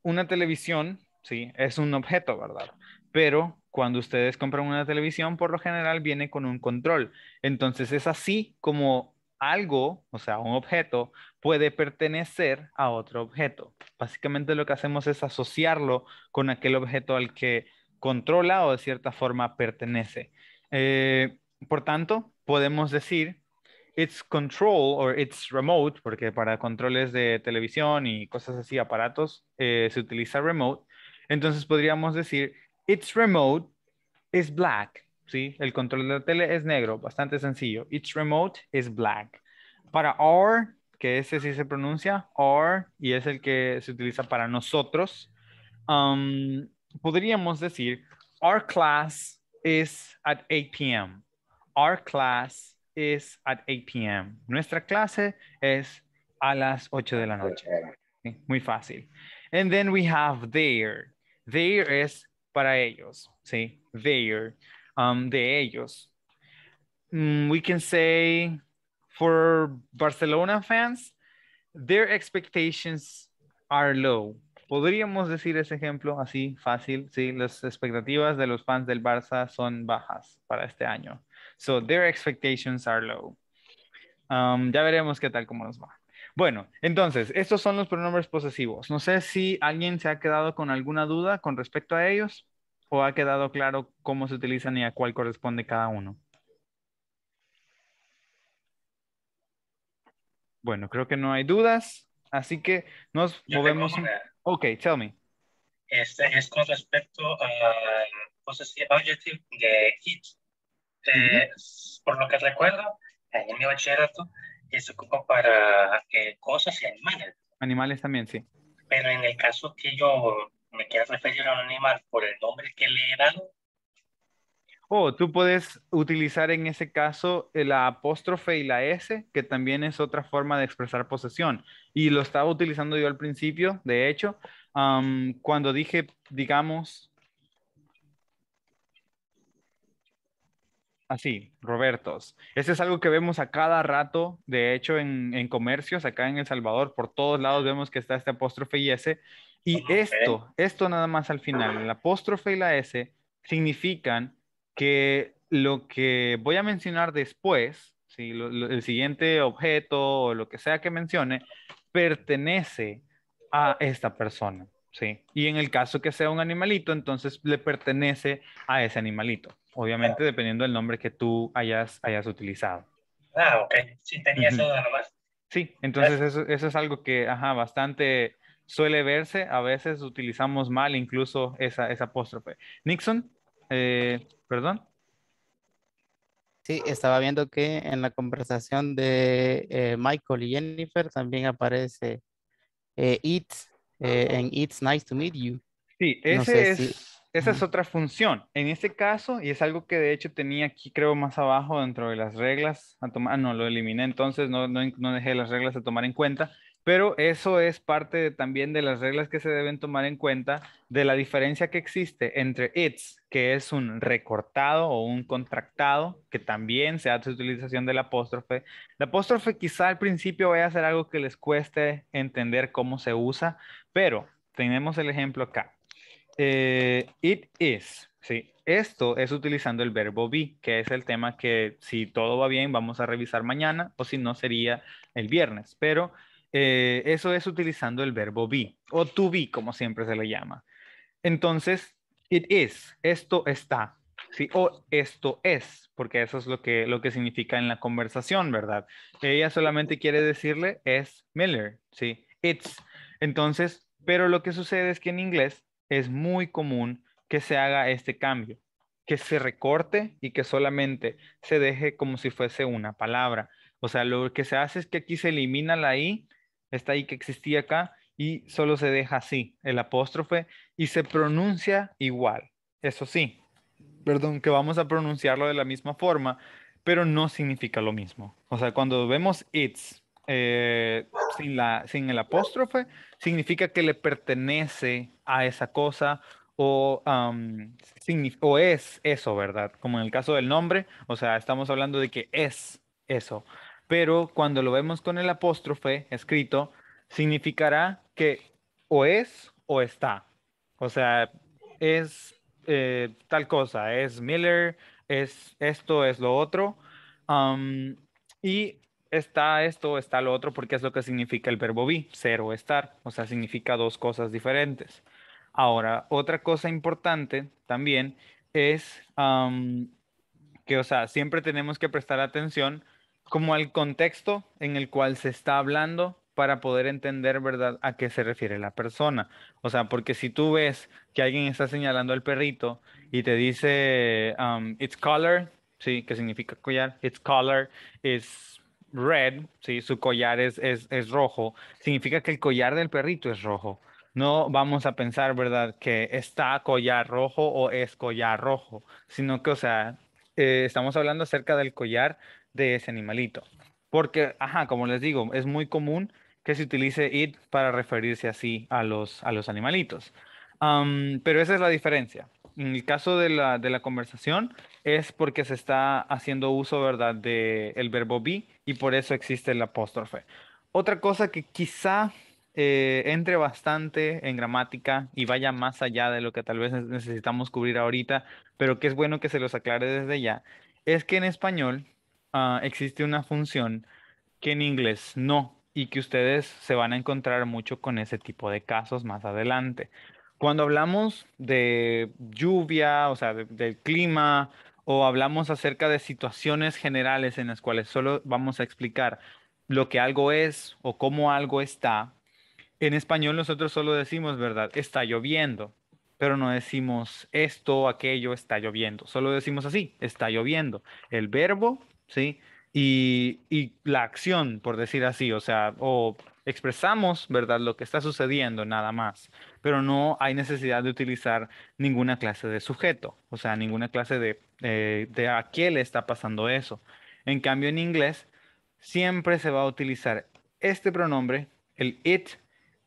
una televisión, ¿sí? Es un objeto, ¿verdad? pero cuando ustedes compran una televisión, por lo general viene con un control. Entonces es así como algo, o sea, un objeto, puede pertenecer a otro objeto. Básicamente lo que hacemos es asociarlo con aquel objeto al que controla o de cierta forma pertenece. Eh, por tanto, podemos decir its control or its remote, porque para controles de televisión y cosas así, aparatos, eh, se utiliza remote. Entonces podríamos decir Its remote is black. ¿sí? El control de la tele es negro, bastante sencillo. Its remote is black. Para our, que ese sí se pronuncia, our, y es el que se utiliza para nosotros, um, podríamos decir, our class is at 8 p.m. Our class is at 8 p.m. Nuestra clase es a las 8 de la noche. Muy fácil. And then we have there. There is para ellos, sí, their, um, de ellos. Mm, we can say for Barcelona fans, their expectations are low. Podríamos decir ese ejemplo así fácil, sí, las expectativas de los fans del Barça son bajas para este año. So their expectations are low. Um, ya veremos qué tal cómo nos va. Bueno, entonces, estos son los pronombres posesivos. No sé si alguien se ha quedado con alguna duda con respecto a ellos o ha quedado claro cómo se utilizan y a cuál corresponde cada uno. Bueno, creo que no hay dudas, así que nos movemos. Ok, tell me. Este es con respecto al posesivo de Por lo que recuerdo, en mi bachillerato que se ocupan para que eh, cosas y animales. Animales también, sí. Pero en el caso que yo me quiera referir a un animal por el nombre que le he dado. Oh, tú puedes utilizar en ese caso la apóstrofe y la S, que también es otra forma de expresar posesión. Y lo estaba utilizando yo al principio, de hecho, cuando dije, digamos, Así, Robertos. eso es algo que vemos a cada rato, de hecho, en, comercios acá en El Salvador, por todos lados vemos que está este apóstrofe y S. Y esto, esto nada más al final, el apóstrofe y la S significan que lo que voy a mencionar después, el siguiente objeto o lo que sea que mencione, pertenece a esta persona. Sí. Y en el caso que sea un animalito, entonces le pertenece a ese animalito. Obviamente, dependiendo del nombre que tú hayas, hayas utilizado. Ah, ok. Sí, tenía eso Sí, entonces eso, es algo que, ajá, bastante suele verse. A veces utilizamos mal incluso esa, apóstrofe. Nixon, eh, perdón. Sí, estaba viendo que en la conversación de eh, Michael y Jennifer también aparece eh, it eh, it's nice to meet you. Sí, es, esa es otra función. En este caso, y es algo que de hecho tenía aquí, creo, más abajo dentro de las reglas tomar. Ah, no, lo eliminé entonces, no, no, no dejé las reglas de tomar en cuenta. Pero eso es parte también de las reglas que se deben tomar en cuenta de la diferencia que existe entre it's, que es un recortado o un contractado, que también se hace utilización del apóstrofe. La apóstrofe quizá al principio vaya a ser algo que les cueste entender cómo se usa, pero tenemos el ejemplo acá. Eh, it is. ¿sí? Esto es utilizando el verbo be, que es el tema que si todo va bien vamos a revisar mañana o si no sería el viernes. Pero eh, eso es utilizando el verbo be o to be, como siempre se le llama. Entonces, it is, esto está, ¿sí? O esto es, porque eso es lo que, lo que significa en la conversación, ¿verdad? Ella solamente quiere decirle es Miller, ¿sí? It's entonces, pero lo que sucede es que en inglés es muy común que se haga este cambio, que se recorte y que solamente se deje como si fuese una palabra. O sea, lo que se hace es que aquí se elimina la I, esta I que existía acá, y solo se deja así, el apóstrofe, y se pronuncia igual. Eso sí, perdón, que vamos a pronunciarlo de la misma forma, pero no significa lo mismo. O sea, cuando vemos it's eh, sin, la, sin el apóstrofe, significa que le pertenece a esa cosa o, es eso, ¿verdad? Como en el caso del nombre, o sea, estamos hablando de que es eso. Pero cuando lo vemos con el apóstrofe escrito, significará que o es o está. O sea, es eh, tal cosa, es Miller, es esto, es lo otro. y está esto, está lo otro, porque es lo que significa el verbo be, ser o estar, o sea, significa dos cosas diferentes. Ahora, otra cosa importante también es que, o sea, siempre tenemos que prestar atención como al contexto en el cual se está hablando para poder entender, ¿verdad?, a qué se refiere la persona. O sea, porque si tú ves que alguien está señalando al perrito y te dice, it's color sí, que significa collar, it's color it's red, si su collar es, es, rojo, significa que el collar del perrito es rojo. No vamos a pensar, ¿verdad?, que está collar rojo o es collar rojo, sino que, o sea, eh, estamos hablando acerca del collar de ese animalito. Porque, ajá, como les digo, es muy común que se utilice it para referirse así a los, a los animalitos. pero esa es la diferencia. En el caso de la, de la conversación, es porque se está haciendo uso, ¿verdad?, del el verbo be y por eso existe el apóstrofe. Otra cosa que quizá eh, entre bastante en gramática y vaya más allá de lo que tal vez necesitamos cubrir ahorita, pero que es bueno que se los aclare desde ya, es que en español ah, existe una función que en inglés no y que ustedes se van a encontrar mucho con ese tipo de casos más adelante. Cuando hablamos de lluvia, o sea, del clima, o hablamos acerca de situaciones generales en las cuales solo vamos a explicar lo que algo es o cómo algo está, en español nosotros solo decimos, ¿verdad? Está lloviendo, pero no decimos esto, aquello, está lloviendo. Solo decimos así, está lloviendo. El verbo, ¿sí? Y, y la acción, por decir así, o sea, o expresamos, ¿verdad?, lo que está sucediendo nada más, pero no hay necesidad de utilizar ninguna clase de sujeto, o sea, ninguna clase de, eh, de a qué le está pasando eso. En cambio, en inglés, siempre se va a utilizar este pronombre, el it,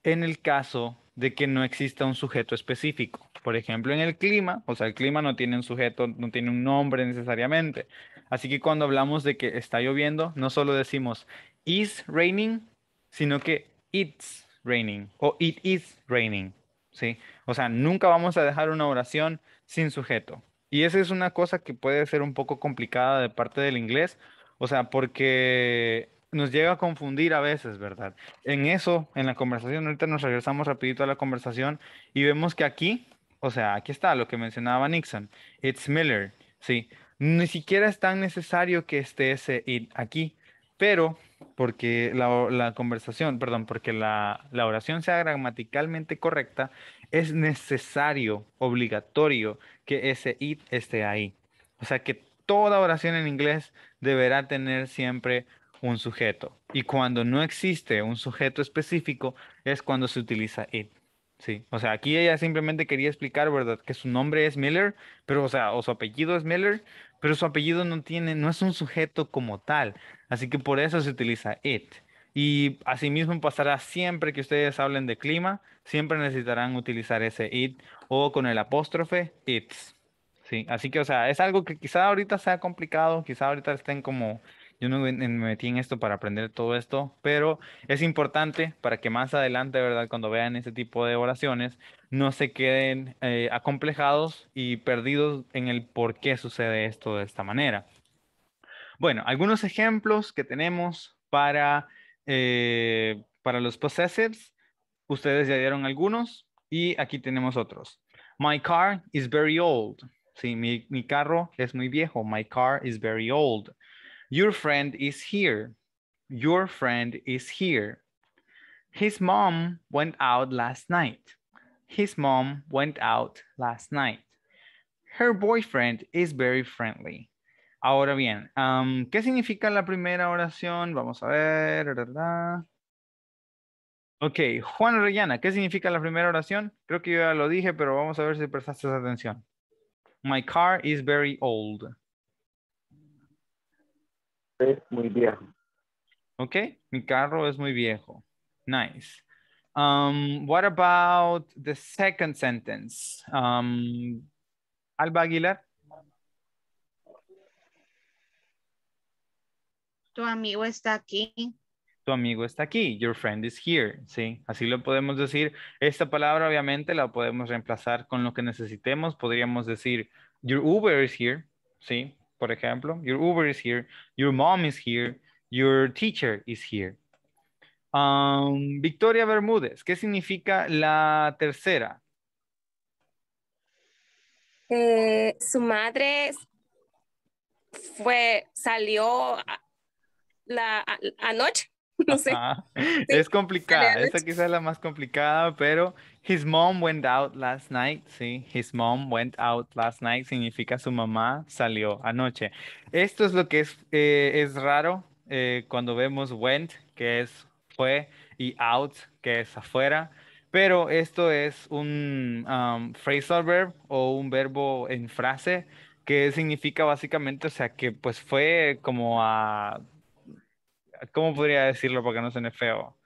en el caso de que no exista un sujeto específico. Por ejemplo, en el clima, o sea, el clima no tiene un sujeto, no tiene un nombre necesariamente. Así que cuando hablamos de que está lloviendo, no solo decimos is raining, sino que it's raining o it is raining. ¿sí? O sea, nunca vamos a dejar una oración sin sujeto. Y esa es una cosa que puede ser un poco complicada de parte del inglés, o sea, porque nos llega a confundir a veces, ¿verdad? En eso, en la conversación, ahorita nos regresamos rapidito a la conversación y vemos que aquí, o sea, aquí está lo que mencionaba Nixon, it's Miller, ¿sí? Ni siquiera es tan necesario que esté ese it aquí, pero porque la, conversación, perdón, porque la, oración sea gramaticalmente correcta, es necesario, obligatorio que ese it esté ahí. O sea que toda oración en inglés deberá tener siempre un sujeto. Y cuando no existe un sujeto específico es cuando se utiliza it. Sí, o sea, aquí ella simplemente quería explicar, ¿verdad? Que su nombre es Miller, pero, o sea, o su apellido es Miller, pero su apellido no tiene, no es un sujeto como tal, Así que por eso se utiliza it. Y asimismo pasará siempre que ustedes hablen de clima, siempre necesitarán utilizar ese it o con el apóstrofe it's. Sí, así que, o sea, es algo que quizá ahorita sea complicado, quizá ahorita estén como, yo no me metí en esto para aprender todo esto, pero es importante para que más adelante, ¿verdad? Cuando vean ese tipo de oraciones, no se queden eh, acomplejados y perdidos en el por qué sucede esto de esta manera. Bueno, algunos ejemplos que tenemos eh, para, los possessives. Ustedes ya dieron algunos y aquí tenemos otros. My car is very old. Sí, mi, mi carro es muy viejo. My car is very old. Your friend is here. Your friend is here. His mom went out last night. His mom went out last night. Her boyfriend is very friendly. Ahora bien, ¿qué significa la primera oración? Vamos a ver. ¿verdad? Ok, Juan Orellana, ¿qué significa la primera oración? Creo que ya lo dije, pero vamos a ver si prestaste atención. My car is very old. Es muy viejo. Ok, mi carro es muy viejo. Nice. Um, what about the second sentence? Um, Alba Aguilar. Tu amigo está aquí. Tu amigo está aquí. Your friend is here. Sí, así lo podemos decir. Esta palabra obviamente la podemos reemplazar con lo que necesitemos. Podríamos decir, your Uber is here. Sí, por ejemplo, your Uber is here. Your mom is here. Your teacher is here. Um, Victoria Bermúdez, ¿qué significa la tercera? Eh, su madre fue, salió la anoche. <laughs> No sé. Es complicada, esta quizás es la más complicada, pero his mom went out last night, sí, his mom went out last night significa su mamá salió anoche. Esto es lo que es, eh, raro eh, cuando vemos went, que es fue, y out, que es afuera, pero esto es un um, phrasal verb o un verbo en frase que significa básicamente, o sea, que pues fue como a ¿cómo podría decirlo para que no suene feo?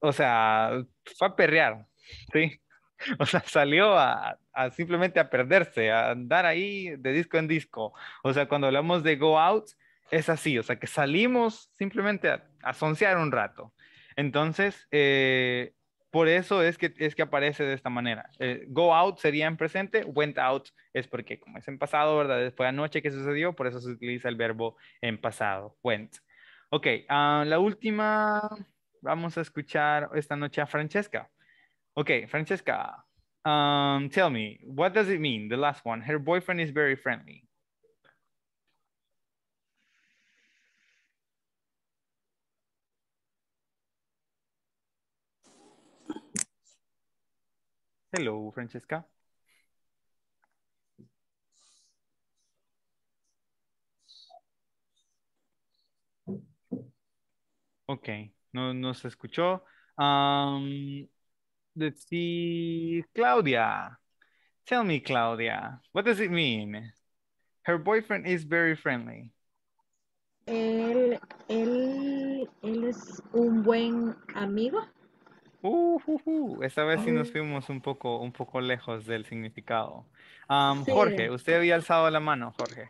O sea, fue a perrear, ¿sí? <laughs> O sea, salió a, simplemente a perderse, a andar ahí de disco en disco. O sea, cuando hablamos de go out, es así, o sea, que salimos simplemente a, a un rato. Entonces, eh, por eso es que, es que aparece de esta manera. Eh, go out sería en presente, went out es porque como es en pasado, ¿verdad? Después de anoche que sucedió, por eso se utiliza el verbo en pasado, went. Ok, ah, la última. Vamos a escuchar esta noche a Francesca. Ok, Francesca, um, tell me, what does it mean, the last one? Her boyfriend is very friendly. Hello, Francesca. Ok, no, nos se escuchó. let's see. Claudia. Tell me, Claudia, what does it mean? Her boyfriend is very friendly. Él, es un buen amigo. Uh, Esta vez sí nos fuimos un poco, un poco lejos del significado. Jorge, usted había alzado la mano, Jorge.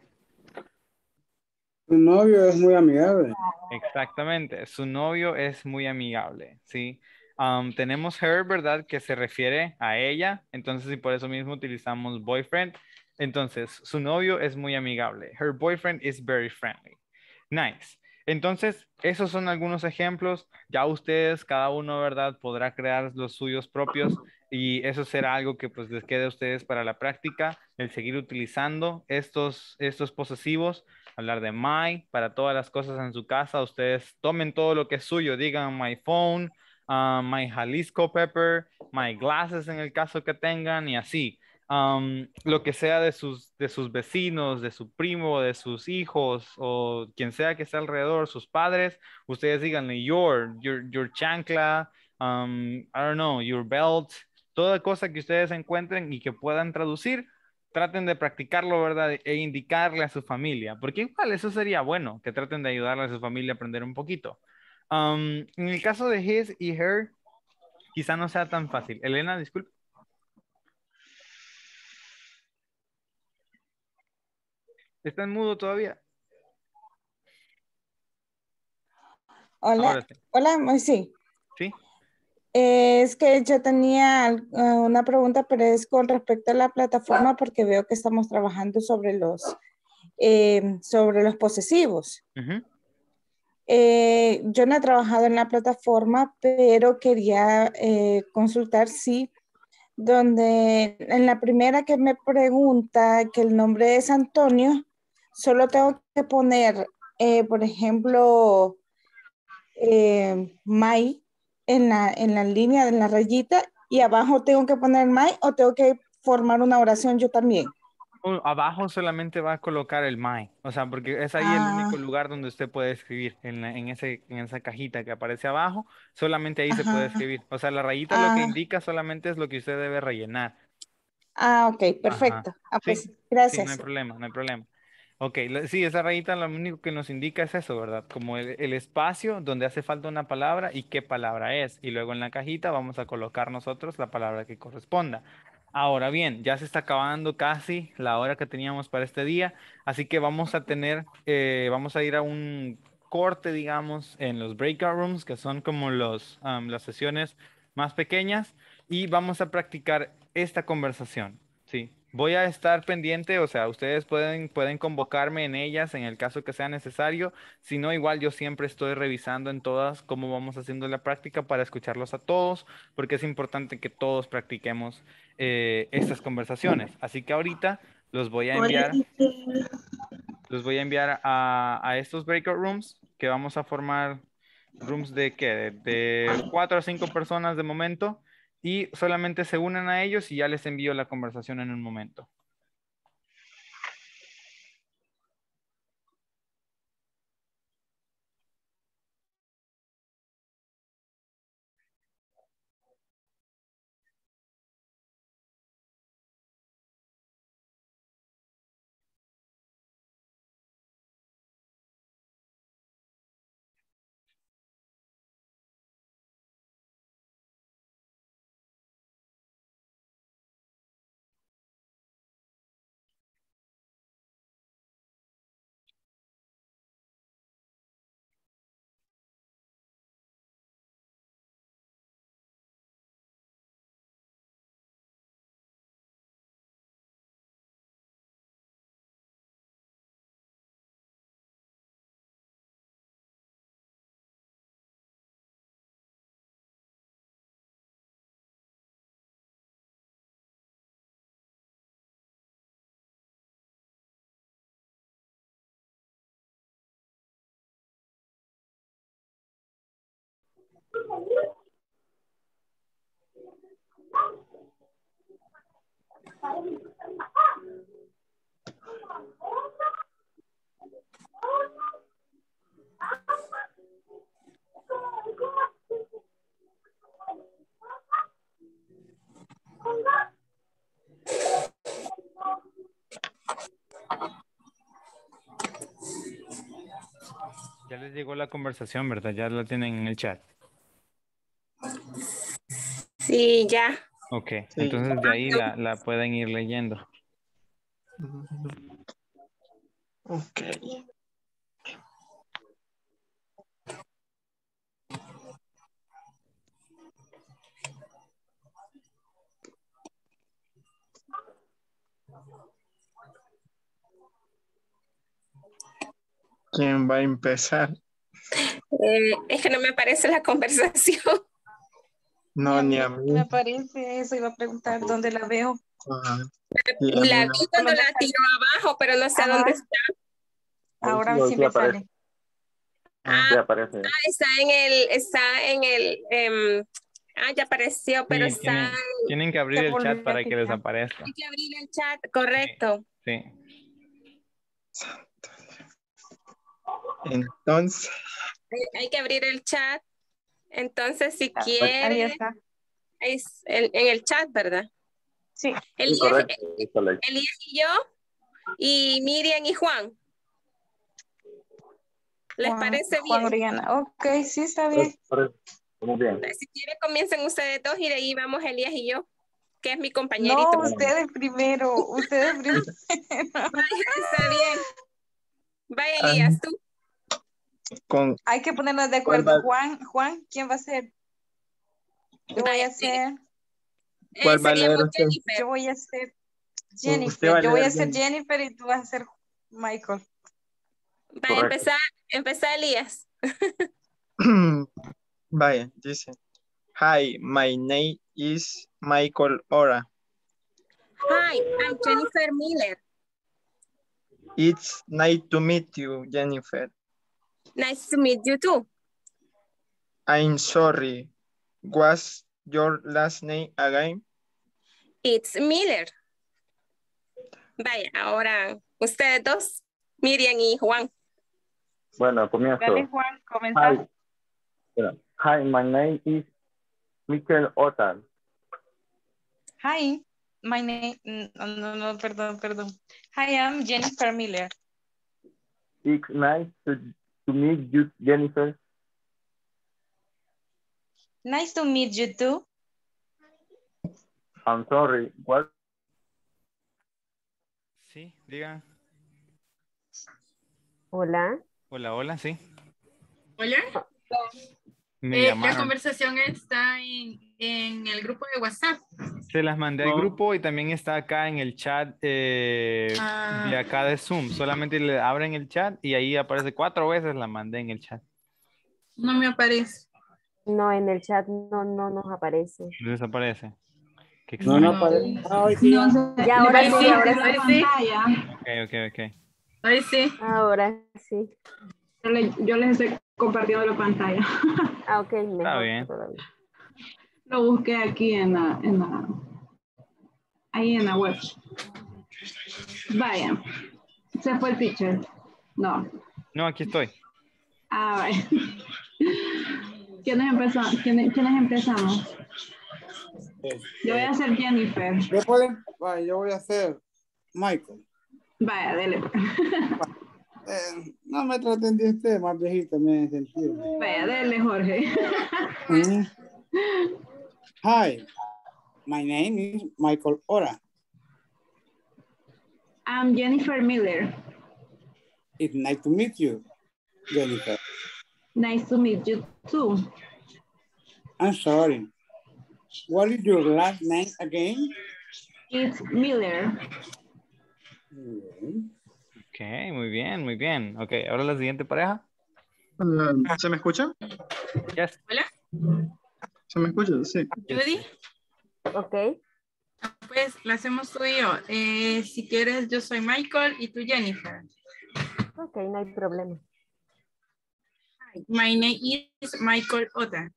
Su novio es muy amigable. Exactamente, su novio es muy amigable, ¿sí? tenemos her, ¿verdad? Que se refiere a ella, entonces y por eso mismo utilizamos boyfriend. Entonces, su novio es muy amigable. Her boyfriend is very friendly. Nice. Entonces, esos son algunos ejemplos. Ya ustedes, cada uno, ¿verdad? Podrá crear los suyos propios y eso será algo que pues les quede a ustedes para la práctica, el seguir utilizando estos, estos posesivos hablar de my, para todas las cosas en su casa. Ustedes tomen todo lo que es suyo, digan my phone, ah, my Jalisco pepper, my glasses en el caso que tengan y así. Um, lo que sea de sus, de sus vecinos, de su primo, de sus hijos o quien sea que esté alrededor, sus padres, ustedes díganle your, your, your chancla, um, I don't know, your belt, toda cosa que ustedes encuentren y que puedan traducir, traten de practicarlo, ¿verdad? E indicarle a su familia, porque igual eso sería bueno, que traten de ayudarle a su familia a aprender un poquito. Um, en el caso de his y her, quizá no sea tan fácil. Elena, disculpe. ¿Está en mudo todavía? Hola, hola, sí. Sí es que yo tenía eh, una pregunta, pero es con respecto a la plataforma porque veo que estamos trabajando sobre los, em, sobre los posesivos. Eh, yo no he trabajado en la plataforma, pero quería eh, consultar si donde en la primera que me pregunta que el nombre es Antonio, solo tengo que poner, por ejemplo, May en la, en la línea, de la rayita, y abajo tengo que poner my o tengo que formar una oración yo también. Abajo solamente va a colocar el my, o sea, porque es ahí el ah. único lugar donde usted puede escribir, en, ese, en esa cajita que aparece abajo, solamente ahí se puede escribir. O sea, la rayita lo que ah. indica solamente es lo que usted debe rellenar. Ah, ok, perfecto. gracias. Ah, pues, no hay problema, no hay problema. Ok, sí, esa rayita lo único que nos indica es eso, ¿verdad? Como el, espacio donde hace falta una palabra y qué palabra es. Y luego en la cajita vamos a colocar nosotros la palabra que corresponda. Ahora bien, ya se está acabando casi la hora que teníamos para este día, así que vamos a tener, eh, vamos a ir a un corte, digamos, en los breakout rooms, que son como las sesiones más pequeñas, y vamos a practicar esta conversación, ¿sí? Voy a estar pendiente, o sea, ustedes pueden, pueden convocarme en ellas en el caso que sea necesario. Si no, igual yo siempre estoy revisando en todas cómo vamos haciendo la práctica para escucharlos a todos, porque es importante que todos practiquemos eh, estas conversaciones. Así que ahorita los voy a enviar, los voy a, enviar a, estos breakout rooms que vamos a formar rooms de De, cuatro a cinco personas de momento y solamente se unen a ellos y ya les envío la conversación en un momento. Ya les llegó la conversación, ¿verdad? Ya la tienen en el chat. Sí, ya. Ok, entonces de ahí la, pueden ir leyendo. ¿Quién va a empezar? Eh, es que no me aparece la <laughs> conversación. No, ni a mí. Me aparece eso, iba a preguntar dónde la veo. La, vi cuando la tiró abajo, pero no sé dónde está. Ahora sí me sale. Ah, ah, aparece. ah, está en el, está en el, em, ah, ya apareció, pero está. Tienen, que abrir el chat para que les aparezca. Hay que abrir el chat, correcto. sí. Entonces. Hay que abrir el chat. Entonces, si quieren, Es en el chat, ¿verdad? Sí. Eh, Elías, y yo, y Miriam y Juan. ¿Les parece bien? Juan Oriana. Ok, sí, está bien. bien. Si quieren, comiencen ustedes dos y de ahí vamos Elías y yo, que es mi compañerito. No, ustedes primero, ustedes <laughs> primero. está bien. Vaya, Elías, ah, tú. Hay que ponernos de acuerdo. Juan, Juan, ¿quién va a ser? Yo voy a ser... Eh, ¿Cuál Yo voy a ser Jennifer. yo voy a ser Jennifer. y tú vas a ser Michael. a empezar, empezar Elías. <clears throat> Vaya, dice. Hi, my name is Michael Ora. Hi, I'm Jennifer Miller. It's nice to meet you, Jennifer. Nice to meet you too. I'm sorry. What's your last name again? It's Miller. Vaya, ahora ustedes dos, Miriam y Juan. Bueno, comienzo. Hola, Juan, comenzar. Hi. Hi, my name is Michael Otal. Hi, my name, no, no, perdón, perdón. Hi, I'm Jennifer Miller. It's nice to to meet you, Jennifer. Nice to meet you too. I'm sorry, what? Sí, diga. Hola. Hola, hola, sí. Hola. Ah. Eh, la conversación está en, el grupo de WhatsApp. Se las mandé al oh. grupo y también está acá en el chat eh, ah. de acá de Zoom. Solamente le abren el chat y ahí aparece cuatro veces la mandé en el chat. No me aparece. No, en el chat no, no nos aparece. No desaparece. No, no aparece. ya ahora sí, ahora sí. Ok, ok, ok. Ahora sí. Ahora sí. Yo les estoy compartiendo la pantalla. <laughs> Ah, ok. Está bien. Lo busqué aquí en la, en la, ahí en la web. Vaya, se fue el teacher. No. No, aquí estoy. Ah, vaya. ¿Quiénes, empezamos? Yo voy a ser Jennifer. Yo, puedo, yo voy a ser Michael. Vaya, dele. Eh, no me traten de usted, más viejita me sentido. Vaya, dele, Jorge. Mm. Hi, my name is Michael Ora. I'm Jennifer Miller. It's nice to meet you, Jennifer. Nice to meet you too. I'm sorry. What is your last name again? It's Miller. Ok, muy bien, muy bien. Ok, ahora la siguiente pareja. Ah. ¿Se me escucha? Yes. Hola. ¿Se me escucha? Sí. Judy. Ok. Pues la hacemos tú y yo. Eh, si quieres, yo soy Michael y tú Jennifer. Ok, no hay problema. my name is Michael Ota.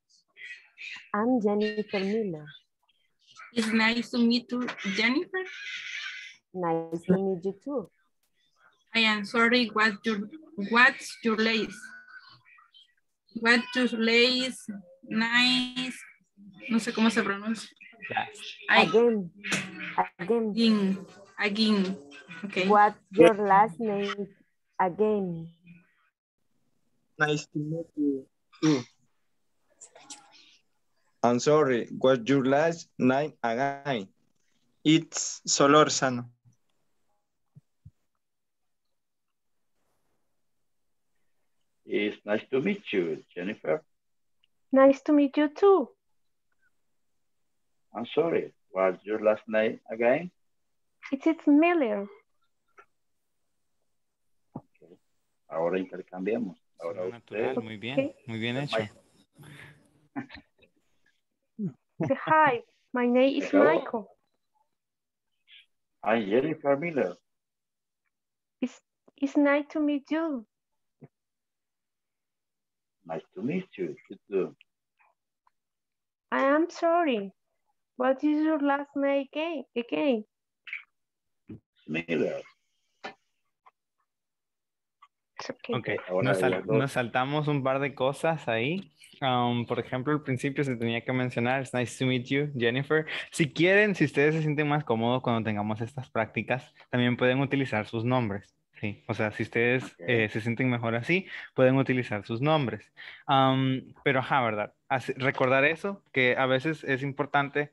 I'm Jennifer Miller. It's nice to meet you, Jennifer. Nice to meet you too. I am sorry, what your, what's your lace? What's your lace? Nice. No sé cómo se pronuncia. Again. Again. Again. Again. Okay. What's your last name? Again. Nice to meet you. I'm sorry, what's your last name again? It's Solorzano. It's nice to meet you, Jennifer. Nice to meet you too. I'm sorry, what's your last name again? It's, it's Miller. Okay. Ahora intercambiamos. Ahora usted. Muy bien, muy bien hecho. <laughs> Hi, my name is Michael. I'm Jennifer Miller. It's, it's nice to meet you, Nice to meet you. I am sorry. What is your last name Miller. Okay. okay. Nos, saltamos un par de cosas ahí. Um, por ejemplo, al principio se tenía que mencionar, nice to meet you, Jennifer. Si quieren, si ustedes se sienten más cómodos cuando tengamos estas prácticas, también pueden utilizar sus nombres. Sí, o sea, si ustedes eh, se sienten mejor así, pueden utilizar sus nombres. pero, ajá, ¿verdad? recordar eso, que a veces es importante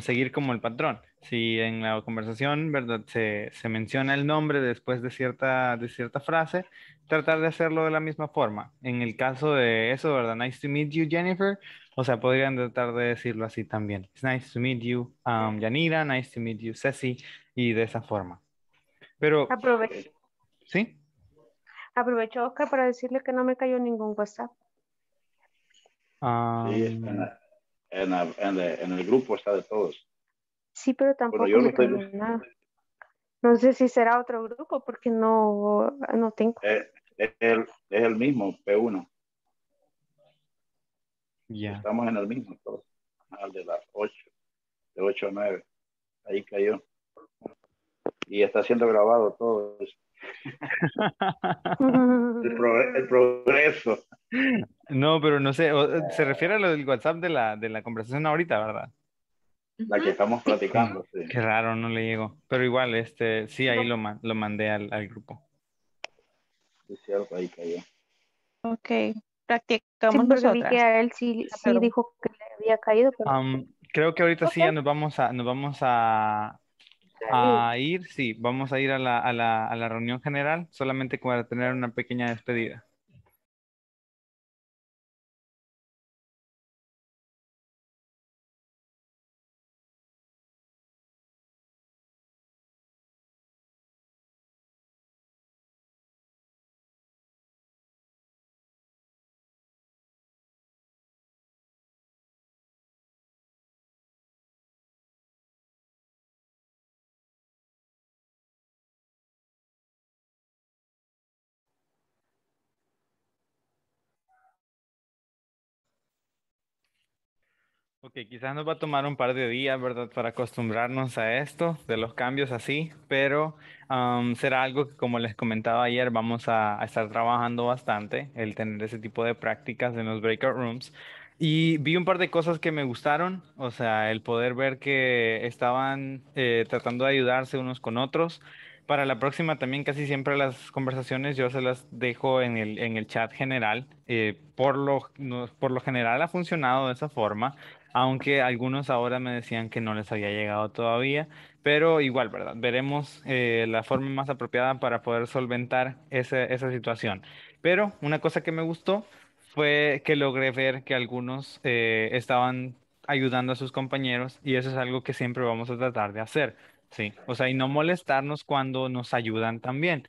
seguir como el patrón. Si en la conversación, ¿verdad? Se, menciona el nombre después de cierta, de cierta frase, tratar de hacerlo de la misma forma. En el caso de eso, ¿verdad? Nice to meet you, Jennifer. O sea, podrían tratar de decirlo así también. nice to meet you, um, Yanira. Nice to meet you, Ceci. Y de esa forma. Pero... ¿Sí? Aprovecho, Oscar, para decirle que no me cayó ningún WhatsApp. Ah. Sí, en, el grupo está de todos. Sí, pero tampoco no nada. No sé si será otro grupo porque no, tengo. Eh, es, el, mismo, P1. Ya. Estamos en el mismo, todos. Al ah, de las 8, de 8 a 9. Ahí cayó. Y está siendo grabado todo. Eso. <laughs> el, progreso. No, pero no sé, se refiere a lo del WhatsApp de la, de la conversación ahorita, ¿verdad? La que estamos platicando, sí. Qué raro, no le llegó. Pero igual, este, sí, ahí lo, lo mandé al, grupo. Ok, practicamos Que a él sí, ah, dijo que le había caído. creo que ahorita sí ya nos vamos a, nos vamos a, a ir, sí, vamos a ir a la, a la, a la reunión general solamente para tener una pequeña despedida. que quizás nos va a tomar un par de días, ¿verdad? Para acostumbrarnos a esto, de los cambios así, pero será algo que, como les comentaba ayer, vamos a, estar trabajando bastante, el tener ese tipo de prácticas en los breakout rooms. Y vi un par de cosas que me gustaron, o sea, el poder ver que estaban eh, tratando de ayudarse unos con otros. Para la próxima también casi siempre las conversaciones yo se las dejo en el, en el chat general. Eh, por, lo, por lo general ha funcionado de esa forma aunque algunos ahora me decían que no les había llegado todavía, pero igual, ¿verdad? Veremos eh, la forma más apropiada para poder solventar esa situación. Pero una cosa que me gustó fue que logré ver que algunos eh, estaban ayudando a sus compañeros y eso es algo que siempre vamos a tratar de hacer, ¿sí? O sea, y no molestarnos cuando nos ayudan también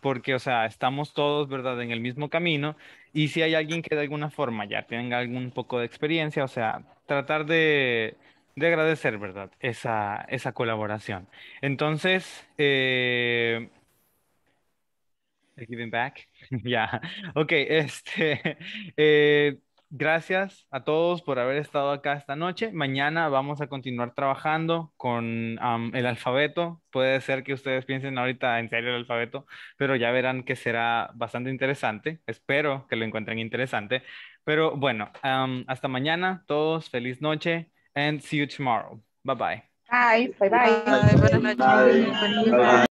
porque, o sea, estamos todos, ¿verdad?, en el mismo camino y si hay alguien que de alguna forma ya tenga algún poco de experiencia, o sea, tratar de, de agradecer, ¿verdad?, esa, esa colaboración. Entonces, eh, Giving back. <laughs> ya. Ok, este. <laughs> Eh, gracias a todos por haber estado acá esta noche. Mañana vamos a continuar trabajando con el alfabeto. Puede ser que ustedes piensen ahorita en serio el alfabeto, pero ya verán que será bastante interesante. Espero que lo encuentren interesante. Pero bueno, hasta mañana. Todos feliz noche and see you tomorrow. bye. bye. bye. bye.